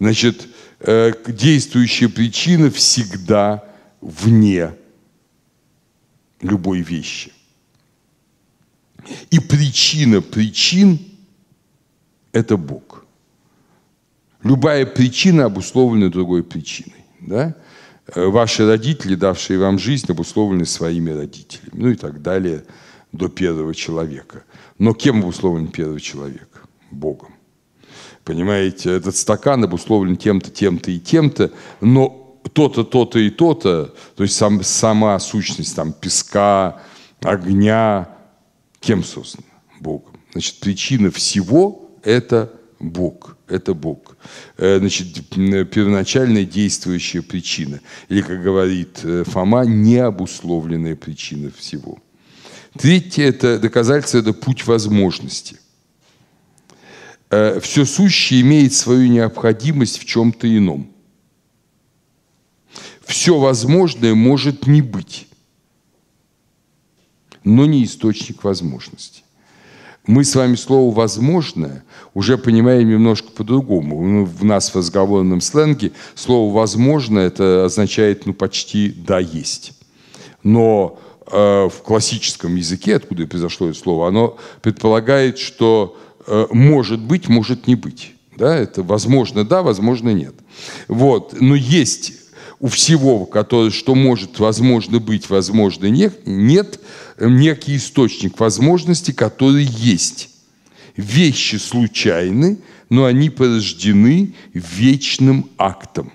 Значит, э, действующая причина всегда вне любой вещи. И причина причин – это Бог. Любая причина обусловлена другой причиной. Да? Э, ваши родители, давшие вам жизнь, обусловлены своими родителями. Ну и так далее до первого человека – но кем обусловлен первый человек? Богом. Понимаете, этот стакан обусловлен тем-то, тем-то и тем-то, но то-то, то-то и то-то, то есть сам, сама сущность там, песка, огня, кем создана? Богом. Значит, причина всего – это Бог. Это Бог. Э, значит, первоначальная действующая причина. Или, как говорит э, Фома, необусловленная причина всего – Третье – это доказательство, это путь возможности. Э, Все сущее имеет свою необходимость в чем-то ином. Все возможное может не быть, но не источник возможности. Мы с вами слово «возможное» уже понимаем немножко по-другому. Ну, в нас в разговорном сленге слово «возможно» это означает ну, почти «да, есть». Но Э, в классическом языке, откуда произошло это слово, оно предполагает, что э, может быть, может не быть. Да, это возможно да, возможно нет. Вот. Но есть у всего, которое, что может, возможно быть, возможно нет, нет некий источник возможности, который есть. Вещи случайны, но они порождены вечным актом.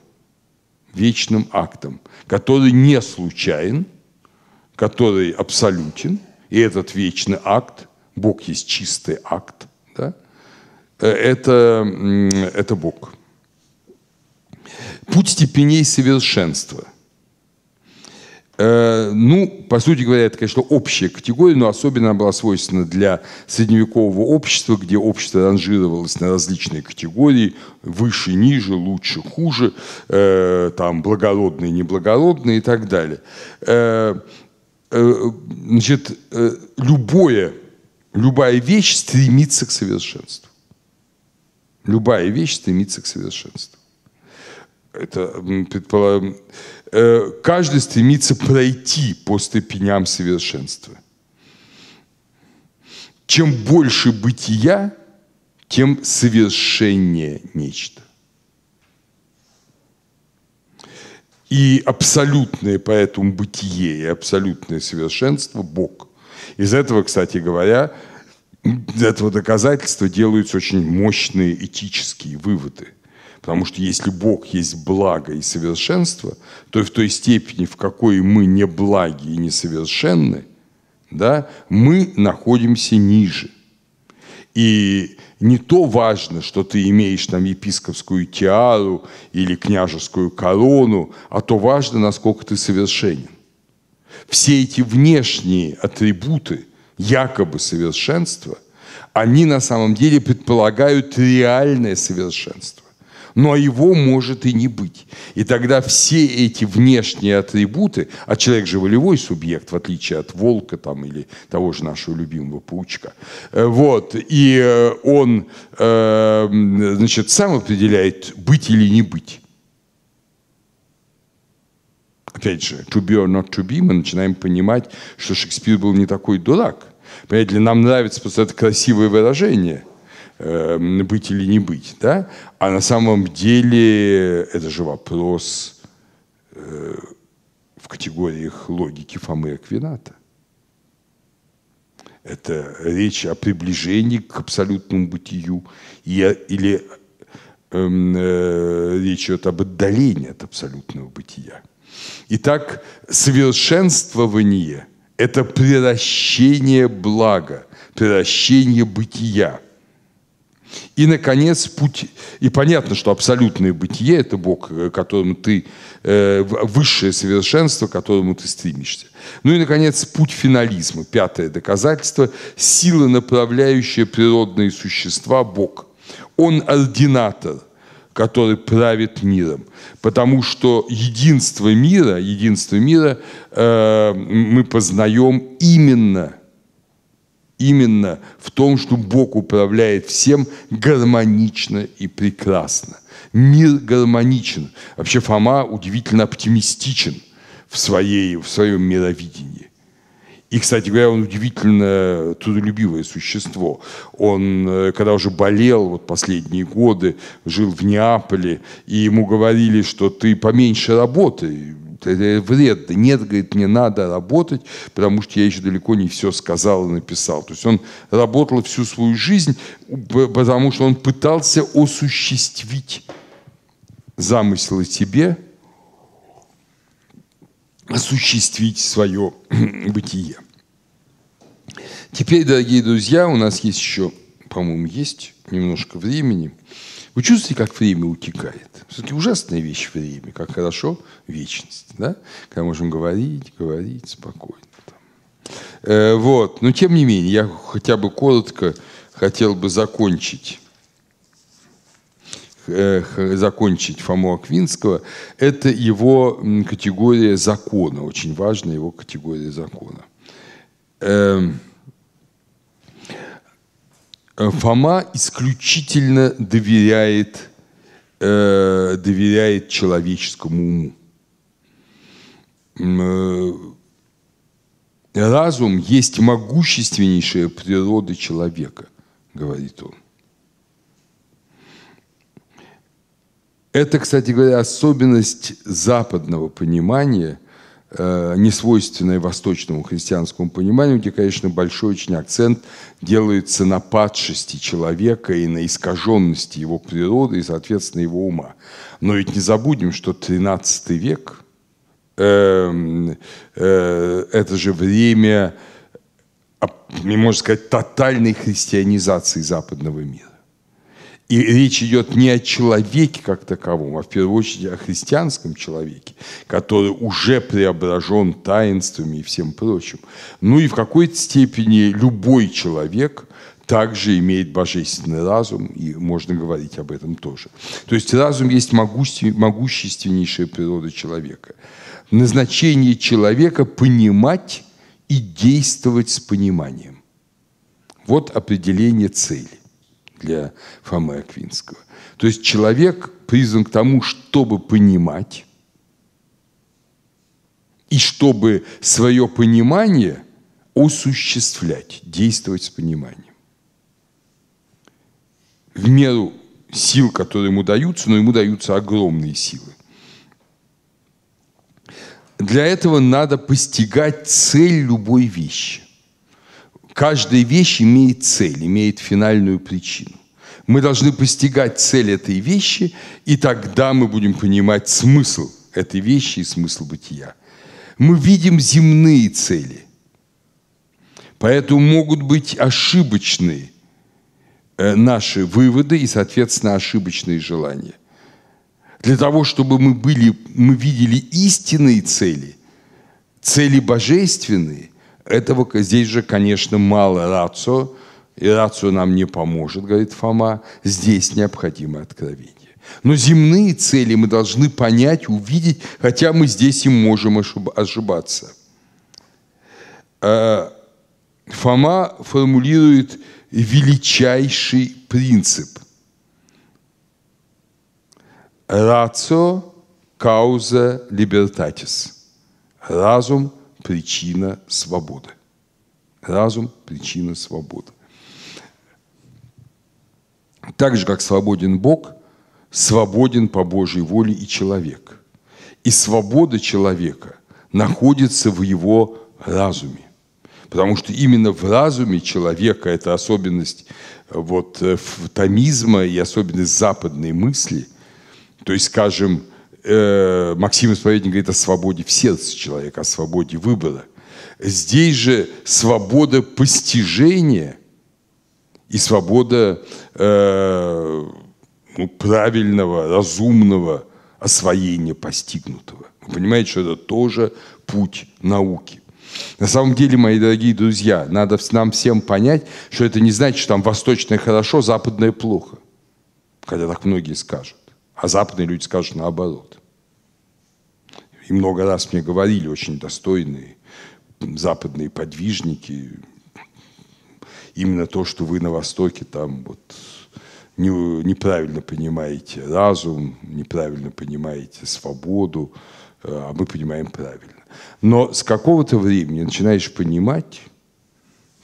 Вечным актом, который не случайен – который абсолютен, и этот вечный акт, Бог есть чистый акт, да, э, это, это Бог. Путь степеней совершенства. Э, ну, по сути говоря, это, конечно, общая категория, но особенно она была свойственна для средневекового общества, где общество ранжировалось на различные категории, выше, ниже, лучше, хуже, э, там, благородные, неблагородные и так далее. Э, значит, э, любое, любая вещь стремится к совершенству. Любая вещь стремится к совершенству. Это предполагаем. Э, каждый стремится пройти по ступеням совершенства. Чем больше бытия, тем совершеннее нечто. и абсолютное поэтому бытие и абсолютное совершенство – Бог. Из этого, кстати говоря, из этого доказательства делаются очень мощные этические выводы. Потому что если Бог есть благо и совершенство, то в той степени, в какой мы не благи и несовершенны, да, мы находимся ниже. И не то важно, что ты имеешь там епископскую тиару или княжескую корону, а то важно, насколько ты совершенен. Все эти внешние атрибуты якобы совершенства, они на самом деле предполагают реальное совершенство но его может и не быть. И тогда все эти внешние атрибуты, а человек же волевой субъект, в отличие от волка там, или того же нашего любимого паучка, э, вот, и э, он э, значит, сам определяет, быть или не быть. Опять же, to be or not to be, мы начинаем понимать, что Шекспир был не такой дурак. Понимаете, нам нравится просто это красивое выражение – э, быть или не быть, да? А на самом деле это же вопрос э, в категориях логики Фомы Аквината. Это речь о приближении к абсолютному бытию и, или эм, э, речь идет об отдалении от абсолютного бытия. Итак, совершенствование – это превращение блага, превращение бытия – и, наконец, путь... И понятно, что абсолютное бытие – это Бог, к э, которому ты... Э, высшее совершенство, к которому ты стремишься. Ну и, наконец, путь финализма. Пятое доказательство – сила, направляющая природные существа – Бог. Он ординатор – который правит миром. Потому что единство мира, единство мира э, мы познаем именно именно в том, что Бог управляет всем гармонично и прекрасно. Мир гармоничен. Вообще Фома удивительно оптимистичен в, своей, в своем мировидении. И, кстати говоря, он удивительно трудолюбивое существо. Он, э, когда уже болел вот последние годы, жил в Неаполе, и ему говорили, что ты поменьше работай, «Э, э, вред, Нет, говорит, не надо работать, потому что я еще далеко не все сказал и написал. То есть он работал всю свою жизнь, потому что он пытался осуществить замыслы себе, осуществить свое бытие. Теперь, дорогие друзья, у нас есть еще, по-моему, есть немножко времени – вы чувствуете, как время утекает? Все-таки ужасная вещь время, как хорошо вечность, да? Когда можем говорить, говорить спокойно. Э, вот, но тем не менее, я хотя бы коротко хотел бы закончить э, закончить Фому Аквинского, это его категория закона, очень важная его категория закона. Эм, Э, Фома исключительно доверяет, э, доверяет человеческому уму. Э, Разум есть могущественнейшая природа человека, говорит он. Это, кстати говоря, особенность западного понимания – Э, не свойственное восточному христианскому пониманию, где, конечно, большой очень акцент делается на падшести человека и на искаженности его природы и, соответственно, его ума. Но ведь не забудем, что 13 век э, э, это же время, можно сказать, тотальной христианизации западного мира. И речь идет не о человеке как таковом, а в первую очередь о христианском человеке, который уже преображен таинствами и всем прочим. Ну и в какой-то степени любой человек также имеет божественный разум, и можно говорить об этом тоже. То есть разум есть могущественнейшая природа человека. Назначение человека – понимать и действовать с пониманием. Вот определение цели для Фомы Аквинского. То есть человек призван к тому, чтобы понимать, и чтобы свое понимание осуществлять, действовать с пониманием. В меру сил, которые ему даются, но ему даются огромные силы. Для этого надо постигать цель любой вещи. Каждая вещь имеет цель, имеет финальную причину. Мы должны постигать цель этой вещи, и тогда мы будем понимать смысл этой вещи и смысл бытия. Мы видим земные цели, поэтому могут быть ошибочные э, наши выводы и, соответственно, ошибочные желания. Для того, чтобы мы, были, мы видели истинные цели, цели божественные, этого здесь же, конечно, мало рацио, и рацию нам не поможет, говорит Фома. Здесь необходимо откровение. Но земные цели мы должны понять, увидеть, хотя мы здесь и можем ошибаться. А, Фома формулирует величайший принцип. Рацио кауза либертатис. Разум – причина свободы. Разум – причина свободы. Так же, как свободен Бог, свободен по Божьей воле и человек. И свобода человека находится в его разуме. Потому что именно в разуме человека, это особенность э, вот, э, томизма и особенность западной мысли, то есть, скажем, Э, Максим Исповедник говорит о свободе в сердце человека, о свободе выбора. Здесь же свобода постижения и свобода э, ну, правильного, разумного освоения постигнутого. Вы понимаете, что это тоже путь науки. На самом деле, мои дорогие друзья, надо нам всем понять, что это не значит, что там восточное хорошо, западное плохо. Хотя так многие скажут. А западные люди скажут наоборот. И много раз мне говорили очень достойные западные подвижники, именно то, что вы на Востоке там вот не, неправильно понимаете разум, неправильно понимаете свободу, э, а мы понимаем правильно. Но с какого-то времени начинаешь понимать,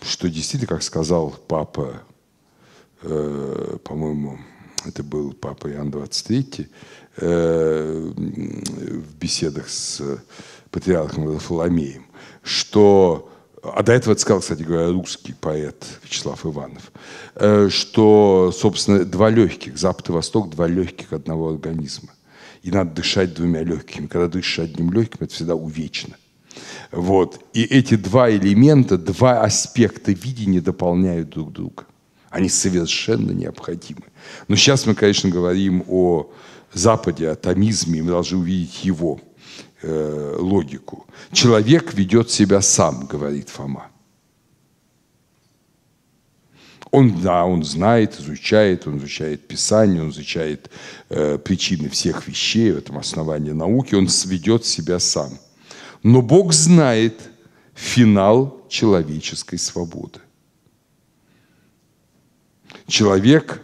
что действительно, как сказал папа, э, по-моему, это был папа Иоанн 23, Э, в беседах с патриархом Варфоломеем, что а до этого это сказал, кстати говоря, русский поэт Вячеслав Иванов, э, что, собственно, два легких, Запад и Восток, два легких одного организма. И надо дышать двумя легкими. Когда дышишь одним легким, это всегда увечно. Вот. И эти два элемента, два аспекта видения дополняют друг друга. Они совершенно необходимы. Но сейчас мы, конечно, говорим о Западе, о томизме, мы должны увидеть его э, логику. Человек ведет себя сам, говорит Фома. Он, да, он знает, изучает, он изучает Писание, он изучает э, причины всех вещей, в этом основании науки, он сведет себя сам. Но Бог знает финал человеческой свободы. Человек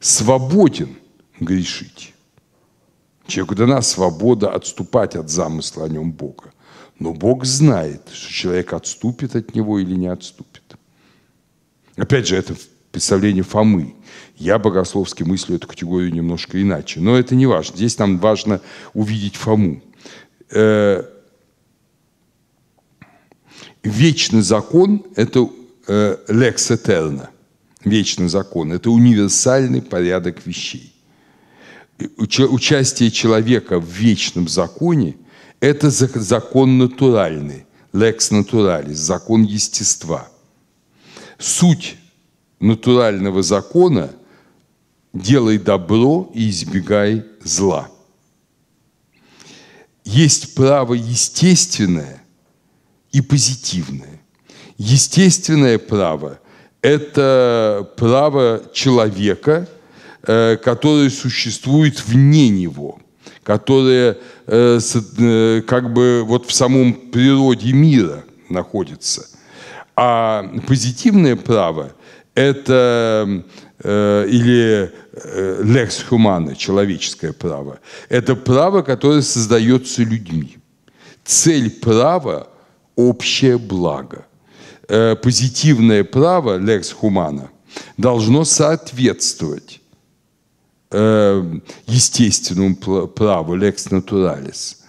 свободен грешить. Человеку дана свобода отступать от замысла о нем Бога. Но Бог знает, что человек отступит от него или не отступит. Опять же, это представление Фомы. Я богословски мыслю эту категорию немножко иначе. Но это не важно. Здесь нам важно увидеть Фому. Э, вечный закон – это э lex Вечный закон – это универсальный порядок вещей участие человека в вечном законе – это закон натуральный, lex naturalis закон естества. Суть натурального закона – делай добро и избегай зла. Есть право естественное и позитивное. Естественное право – это право человека – Э, которое существует вне него, которое э, э, как бы вот в самом природе мира находится. А позитивное право – это или lex humana, человеческое право. Это право, которое создается людьми. Цель права – общее благо. Позитивное право lex humana должно соответствовать Эм, естественному праву, lex naturalis,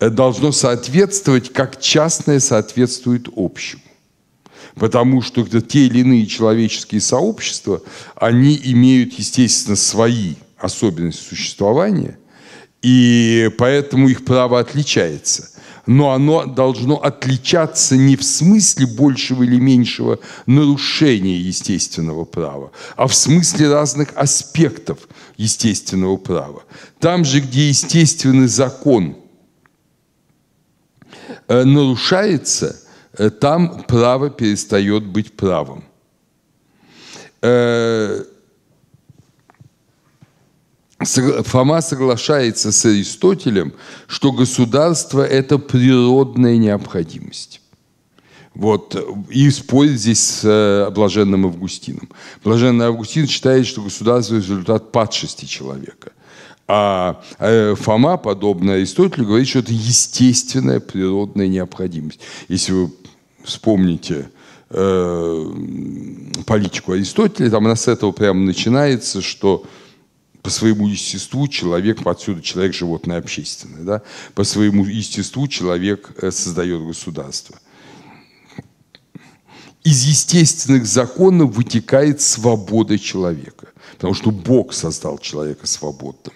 э, должно соответствовать, как частное соответствует общему. Потому что те или иные человеческие сообщества, они имеют, естественно, свои особенности существования, и поэтому их право отличается. Но оно должно отличаться не в смысле большего или меньшего нарушения естественного права, а в смысле разных аспектов – естественного права. Там же, где естественный закон э, нарушается, э, там право перестает быть правом. Э, Фома соглашается с Аристотелем, что государство – это природная необходимость. Вот. И спорит здесь с э, блаженным Августином. Блаженный Августин считает, что государство – результат падшести человека. А э, Фома, подобно Аристотелю, говорит, что это естественная природная необходимость. Если вы вспомните э, политику Аристотеля, там она с этого прямо начинается, что по своему естеству человек, отсюда человек животное общественное, да? по своему естеству человек э, создает государство из естественных законов вытекает свобода человека. Потому что Бог создал человека свободным.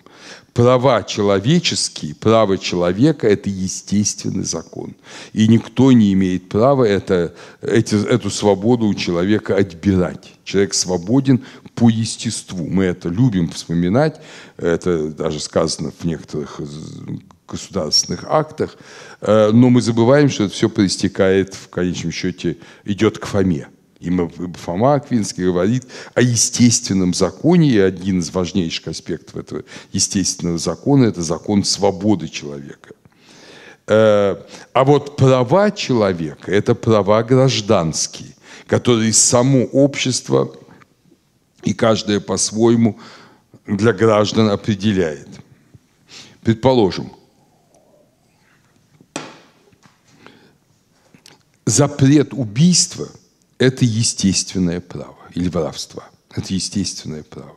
Права человеческие, право человека – это естественный закон. И никто не имеет права это, эти, эту свободу у человека отбирать. Человек свободен по естеству. Мы это любим вспоминать. Это даже сказано в некоторых государственных актах, э, но мы забываем, что это все проистекает, в конечном счете, идет к Фоме. И Фома Аквинский говорит о естественном законе, и один из важнейших аспектов этого естественного закона – это закон свободы человека. Э, а вот права человека – это права гражданские, которые само общество и каждое по-своему для граждан определяет. Предположим, запрет убийства – это естественное право или воровство – Это естественное право.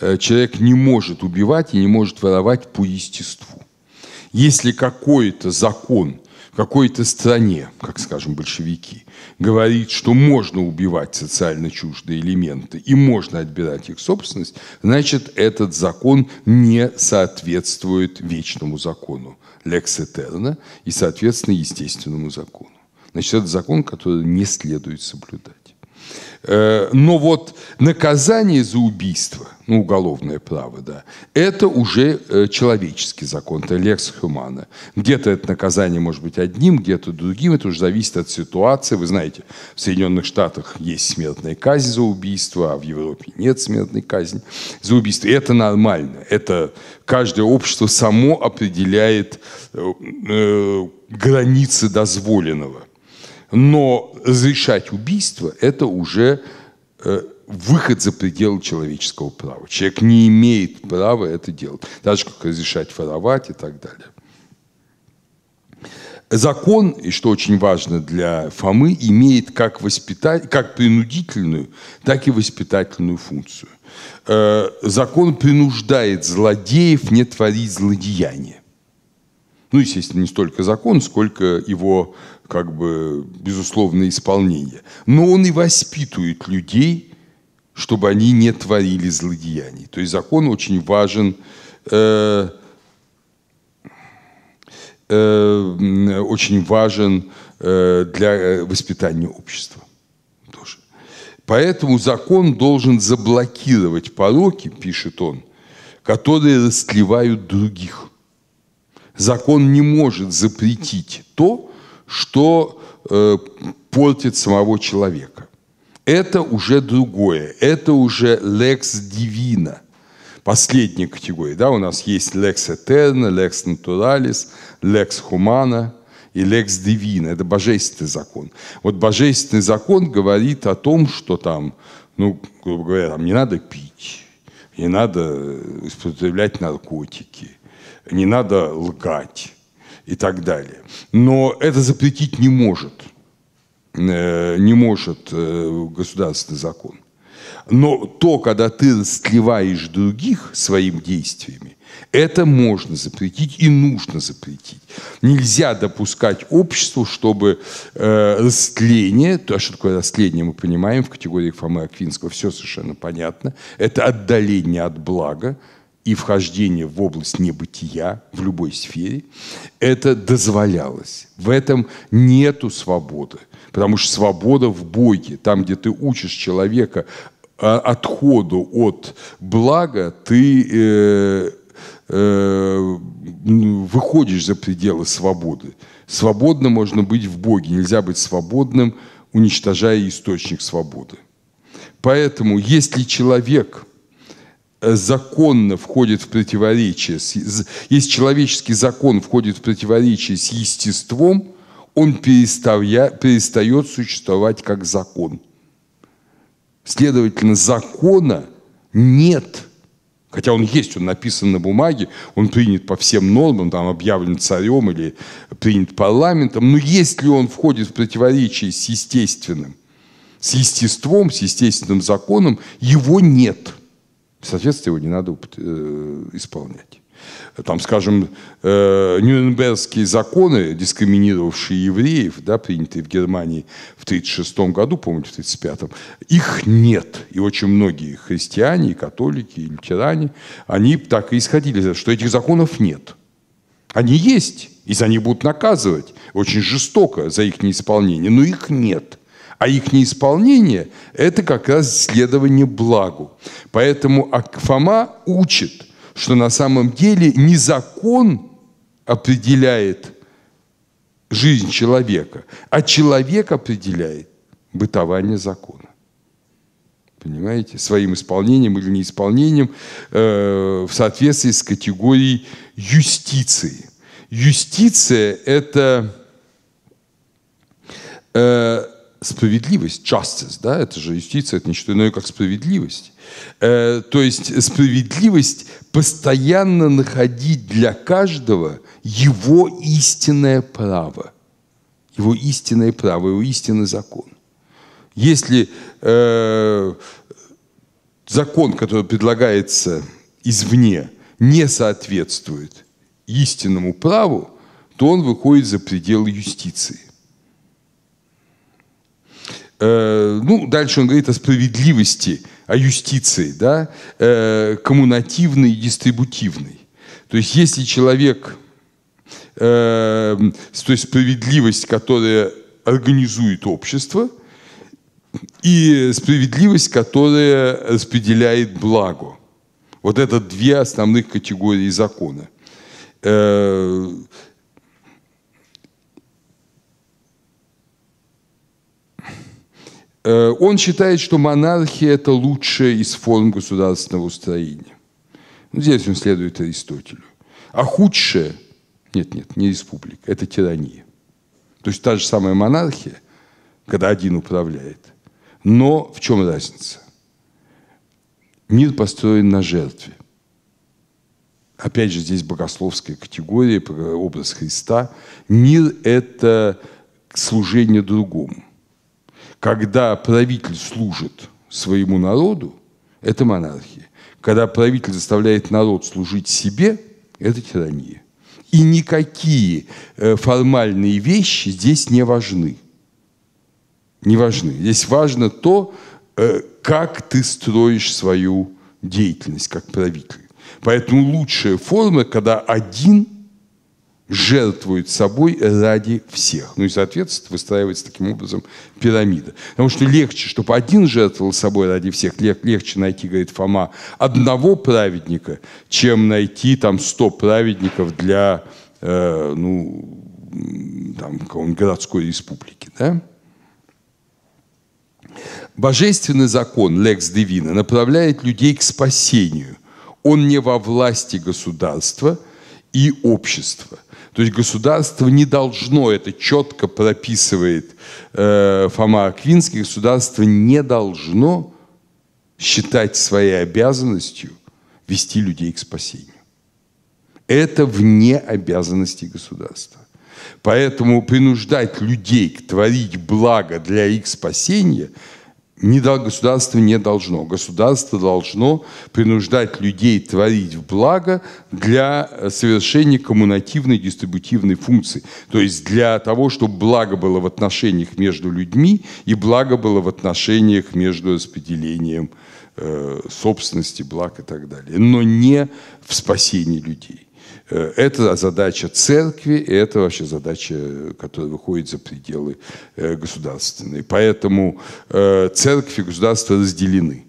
Э, человек не может убивать и не может воровать по естеству. Если какой-то закон в какой-то стране, как, скажем, большевики, говорит, что можно убивать социально чуждые элементы и можно отбирать их собственность, значит, этот закон не соответствует вечному закону лекс и, соответственно, естественному закону. Значит, это закон, который не следует соблюдать. Э, но вот наказание за убийство, ну, уголовное право, да, это уже э, человеческий закон, это лекс хумана. Где-то это наказание может быть одним, где-то другим, это уже зависит от ситуации. Вы знаете, в Соединенных Штатах есть смертная казнь за убийство, а в Европе нет смертной казни за убийство. И это нормально, это каждое общество само определяет э, границы дозволенного – но разрешать убийство – это уже э, выход за пределы человеческого права. Человек не имеет права это делать, даже как разрешать воровать и так далее. Закон, и что очень важно для Фомы, имеет как, воспитать, как принудительную, так и воспитательную функцию. Э, закон принуждает злодеев не творить злодеяния. Ну, естественно, не столько закон, сколько его как бы безусловное исполнение. Но он и воспитывает людей, чтобы они не творили злодеяний. То есть закон очень важен, э, э, очень важен э, для э, воспитания общества. Тоже. Поэтому закон должен заблокировать пороки, пишет он, которые растлевают других. Закон не может запретить то, что э, портит самого человека. Это уже другое, это уже lex divina, последняя категория. Да? У нас есть lex eterna, lex naturalis, lex humana и lex divina. Это божественный закон. Вот божественный закон говорит о том, что там, ну, грубо говоря, там не надо пить, не надо э, употреблять наркотики, не надо лгать, и так далее. Но это запретить не может, э, не может э, государственный закон. Но то, когда ты растлеваешь других своими действиями, это можно запретить и нужно запретить. Нельзя допускать обществу, чтобы э, растление, то, а что такое растление, мы понимаем в категории Фомы Аквинского, все совершенно понятно, это отдаление от блага, и вхождение в область небытия в любой сфере, это дозволялось. В этом нету свободы, потому что свобода в Боге, там, где ты учишь человека а, отходу от блага, ты э, э, выходишь за пределы свободы. Свободно можно быть в Боге, нельзя быть свободным, уничтожая источник свободы. Поэтому, если человек – законно входит в противоречие, если человеческий закон входит в противоречие с естеством, он перестает существовать как закон. Следовательно, закона нет. Хотя он есть, он написан на бумаге, он принят по всем нормам, там объявлен царем или принят парламентом. Но если он входит в противоречие с естественным, с естеством, с естественным законом, его нет – Соответственно, его не надо э, исполнять. Там, скажем, э, Нюрнбергские законы, дискриминировавшие евреев, да, принятые в Германии в 1936 году, помните, в 1935, их нет. И очень многие христиане, и католики, и лютеране, они так и исходили, что этих законов нет. Они есть, и за них будут наказывать очень жестоко за их неисполнение, но их нет – а их неисполнение – это как раз следование благу. Поэтому акфома учит, что на самом деле не закон определяет жизнь человека, а человек определяет бытование закона. Понимаете? Своим исполнением или неисполнением э, в соответствии с категорией юстиции. Юстиция – это э, справедливость, justice, да, это же юстиция, это не что иное, как справедливость. Э, то есть справедливость постоянно находить для каждого его истинное право, его истинное право, его истинный закон. Если э, закон, который предлагается извне, не соответствует истинному праву, то он выходит за пределы юстиции. Э, ну, дальше он говорит о справедливости, о юстиции, да, э, коммунативной и дистрибутивной. То есть если человек, э, то есть справедливость, которая организует общество, и справедливость, которая распределяет благо. Вот это две основных категории закона. Э, Э, он считает, что монархия – это лучшая из форм государственного устроения. Ну, здесь он следует Аристотелю. А худшее – нет, нет, не республика, это тирания. То есть та же самая монархия, когда один управляет. Но в чем разница? Мир построен на жертве. Опять же, здесь богословская категория, образ Христа. Мир – это служение другому – когда правитель служит своему народу, это монархия. Когда правитель заставляет народ служить себе, это тирания. И никакие э, формальные вещи здесь не важны. Не важны. Здесь важно то, э, как ты строишь свою деятельность как правитель. Поэтому лучшая форма, когда один жертвует собой ради всех. Ну и, соответственно, выстраивается таким образом пирамида. Потому что легче, чтобы один жертвовал собой ради всех, лег легче найти, говорит Фома, одного праведника, чем найти там сто праведников для, э, ну, там, какого городской республики, да? Божественный закон, лекс divina, направляет людей к спасению. Он не во власти государства и общества. То есть государство не должно, это четко прописывает э, Фома Аквинский, государство не должно считать своей обязанностью вести людей к спасению. Это вне обязанности государства. Поэтому принуждать людей творить благо для их спасения – не государство не должно. Государство должно принуждать людей творить в благо для э, совершения коммунативной дистрибутивной функции. То есть для того, чтобы благо было в отношениях между людьми и благо было в отношениях между распределением э, собственности, благ и так далее. Но не в спасении людей. Э, это задача церкви, и это вообще задача, которая выходит за пределы э, государственной. Поэтому э, церковь и государство разделены.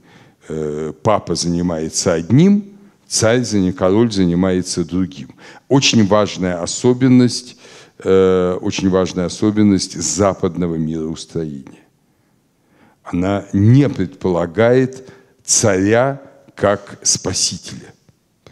Папа занимается одним, царь, король занимается другим. Очень важная особенность, очень важная особенность западного мироустроения. Она не предполагает царя как спасителя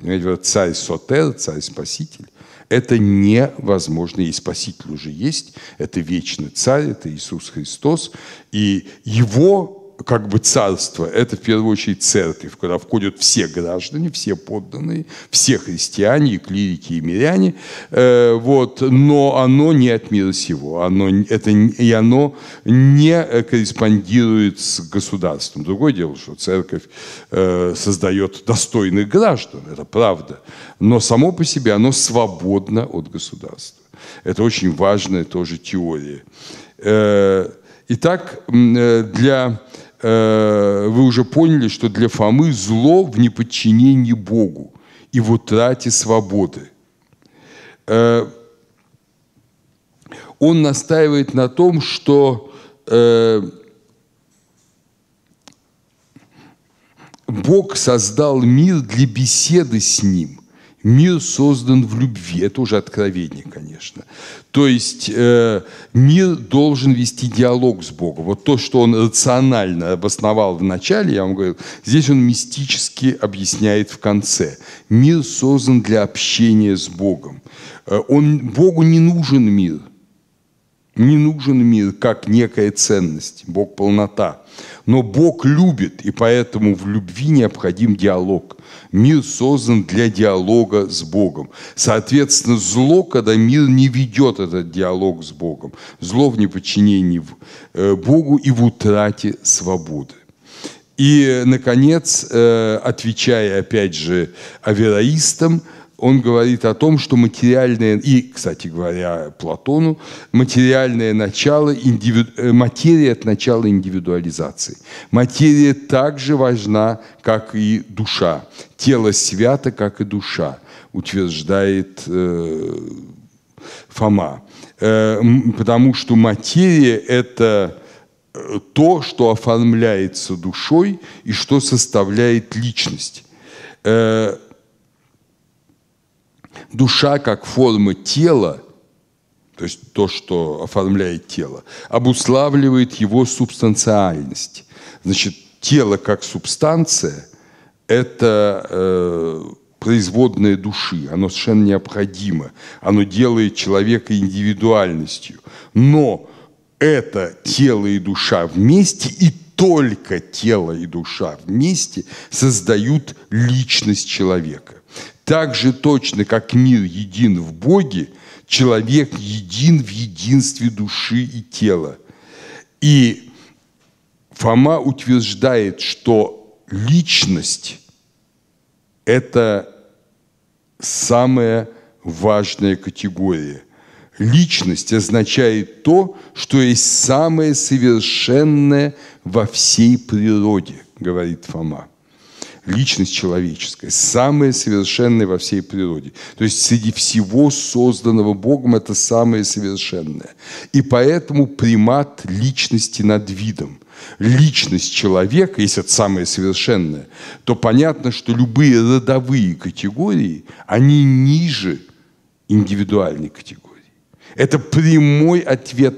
Медведева «Царь Сотер», «Царь Спаситель». Это невозможно, и Спаситель уже есть, это вечный Царь, это Иисус Христос, и Его как бы царство – это в первую очередь церковь, куда входят все граждане, все подданные, все христиане, и клирики, и миряне. Э, вот, но оно не от мира сего, оно, это, и оно не э, корреспондирует с государством. Другое дело, что церковь э, создает достойных граждан, это правда, но само по себе оно свободно от государства. Это очень важная тоже теория. Э, Итак, э, для Э, вы уже поняли, что для Фомы зло в неподчинении Богу и в утрате свободы. Э, он настаивает на том, что э, Бог создал мир для беседы с Ним. Мир создан в любви. Это уже откровение, конечно. То есть э, мир должен вести диалог с Богом. Вот то, что он рационально обосновал в начале, я вам говорил, здесь он мистически объясняет в конце. Мир создан для общения с Богом. Э, он, Богу не нужен мир – не нужен мир как некая ценность, Бог полнота. Но Бог любит, и поэтому в любви необходим диалог. Мир создан для диалога с Богом. Соответственно, зло, когда мир не ведет этот диалог с Богом. Зло в неподчинении э, Богу и в утрате свободы. И, наконец, э, отвечая опять же авероистам, он говорит о том, что материальное, и, кстати говоря, Платону, материальное начало, индивиду, э, материя – это начало индивидуализации. Материя так же важна, как и душа. Тело свято, как и душа, утверждает э, Фома. Э, потому что материя – это э, то, что оформляется душой и что составляет личность. Э, душа как форма тела, то есть то, что оформляет тело, обуславливает его субстанциальность. Значит, тело как субстанция – это э, производное души, оно совершенно необходимо, оно делает человека индивидуальностью. Но это тело и душа вместе и только тело и душа вместе создают личность человека. Так же точно, как мир един в Боге, человек един в единстве души и тела. И Фома утверждает, что личность – это самая важная категория. Личность означает то, что есть самое совершенное во всей природе, говорит Фома личность человеческая, самая совершенная во всей природе. То есть среди всего созданного Богом это самое совершенное. И поэтому примат личности над видом личность человека, если это самое совершенное, то понятно, что любые родовые категории, они ниже индивидуальной категории. Это прямой ответ,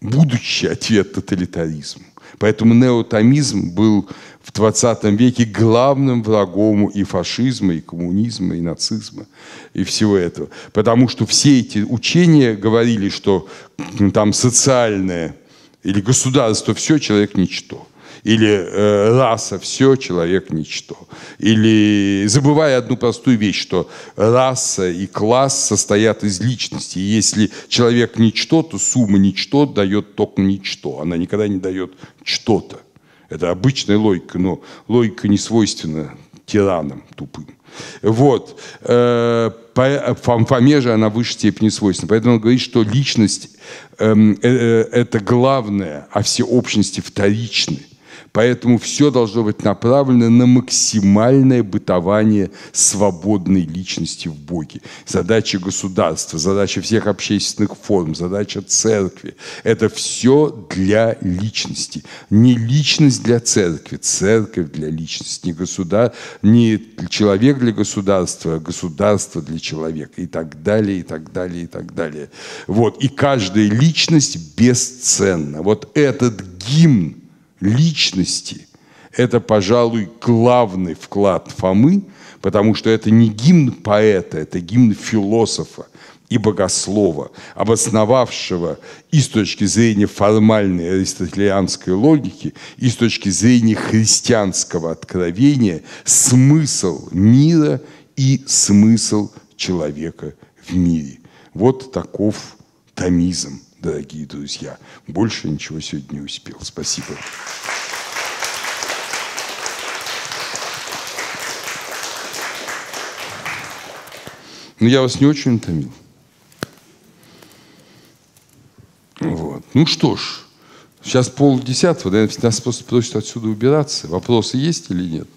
будущий ответ тоталитаризму. Поэтому неотомизм был в 20 веке главным врагом и фашизма, и коммунизма, и нацизма, и всего этого. Потому что все эти учения говорили, что там социальное или государство – все, человек – ничто. Или э, раса – все, человек – ничто. Или забывая одну простую вещь, что раса и класс состоят из личности. И если человек – ничто, то сумма – ничто дает только ничто. Она никогда не дает что-то. Это обычная логика, но логика не свойственна тиранам тупым. Вот. Э, Фоме же она в высшей степени свойственна. Поэтому он говорит, что личность эм, – э, э, это главное, а все общности вторичны. Поэтому все должно быть направлено на максимальное бытование свободной личности в Боге. Задача государства, задача всех общественных форм, задача церкви – это все для личности. Не личность для церкви, церковь для личности, не, государ... не человек для государства, а государство для человека и так далее, и так далее, и так далее. Вот. И каждая личность бесценна. Вот этот гимн личности. Это, пожалуй, главный вклад Фомы, потому что это не гимн поэта, это гимн философа и богослова, обосновавшего и с точки зрения формальной аристотелианской логики, и с точки зрения христианского откровения смысл мира и смысл человека в мире. Вот таков томизм дорогие друзья. Больше ничего сегодня не успел. Спасибо. Но ну, я вас не очень томил. Вот. Ну что ж, сейчас полдесятого, наверное, нас просто просят отсюда убираться. Вопросы есть или нет?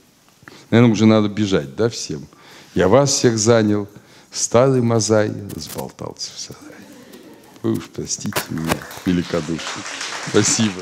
Наверное, уже надо бежать, да, всем? Я вас всех занял. Старый мозай разболтался в сарае. Вы уж простите меня великодушно. Спасибо.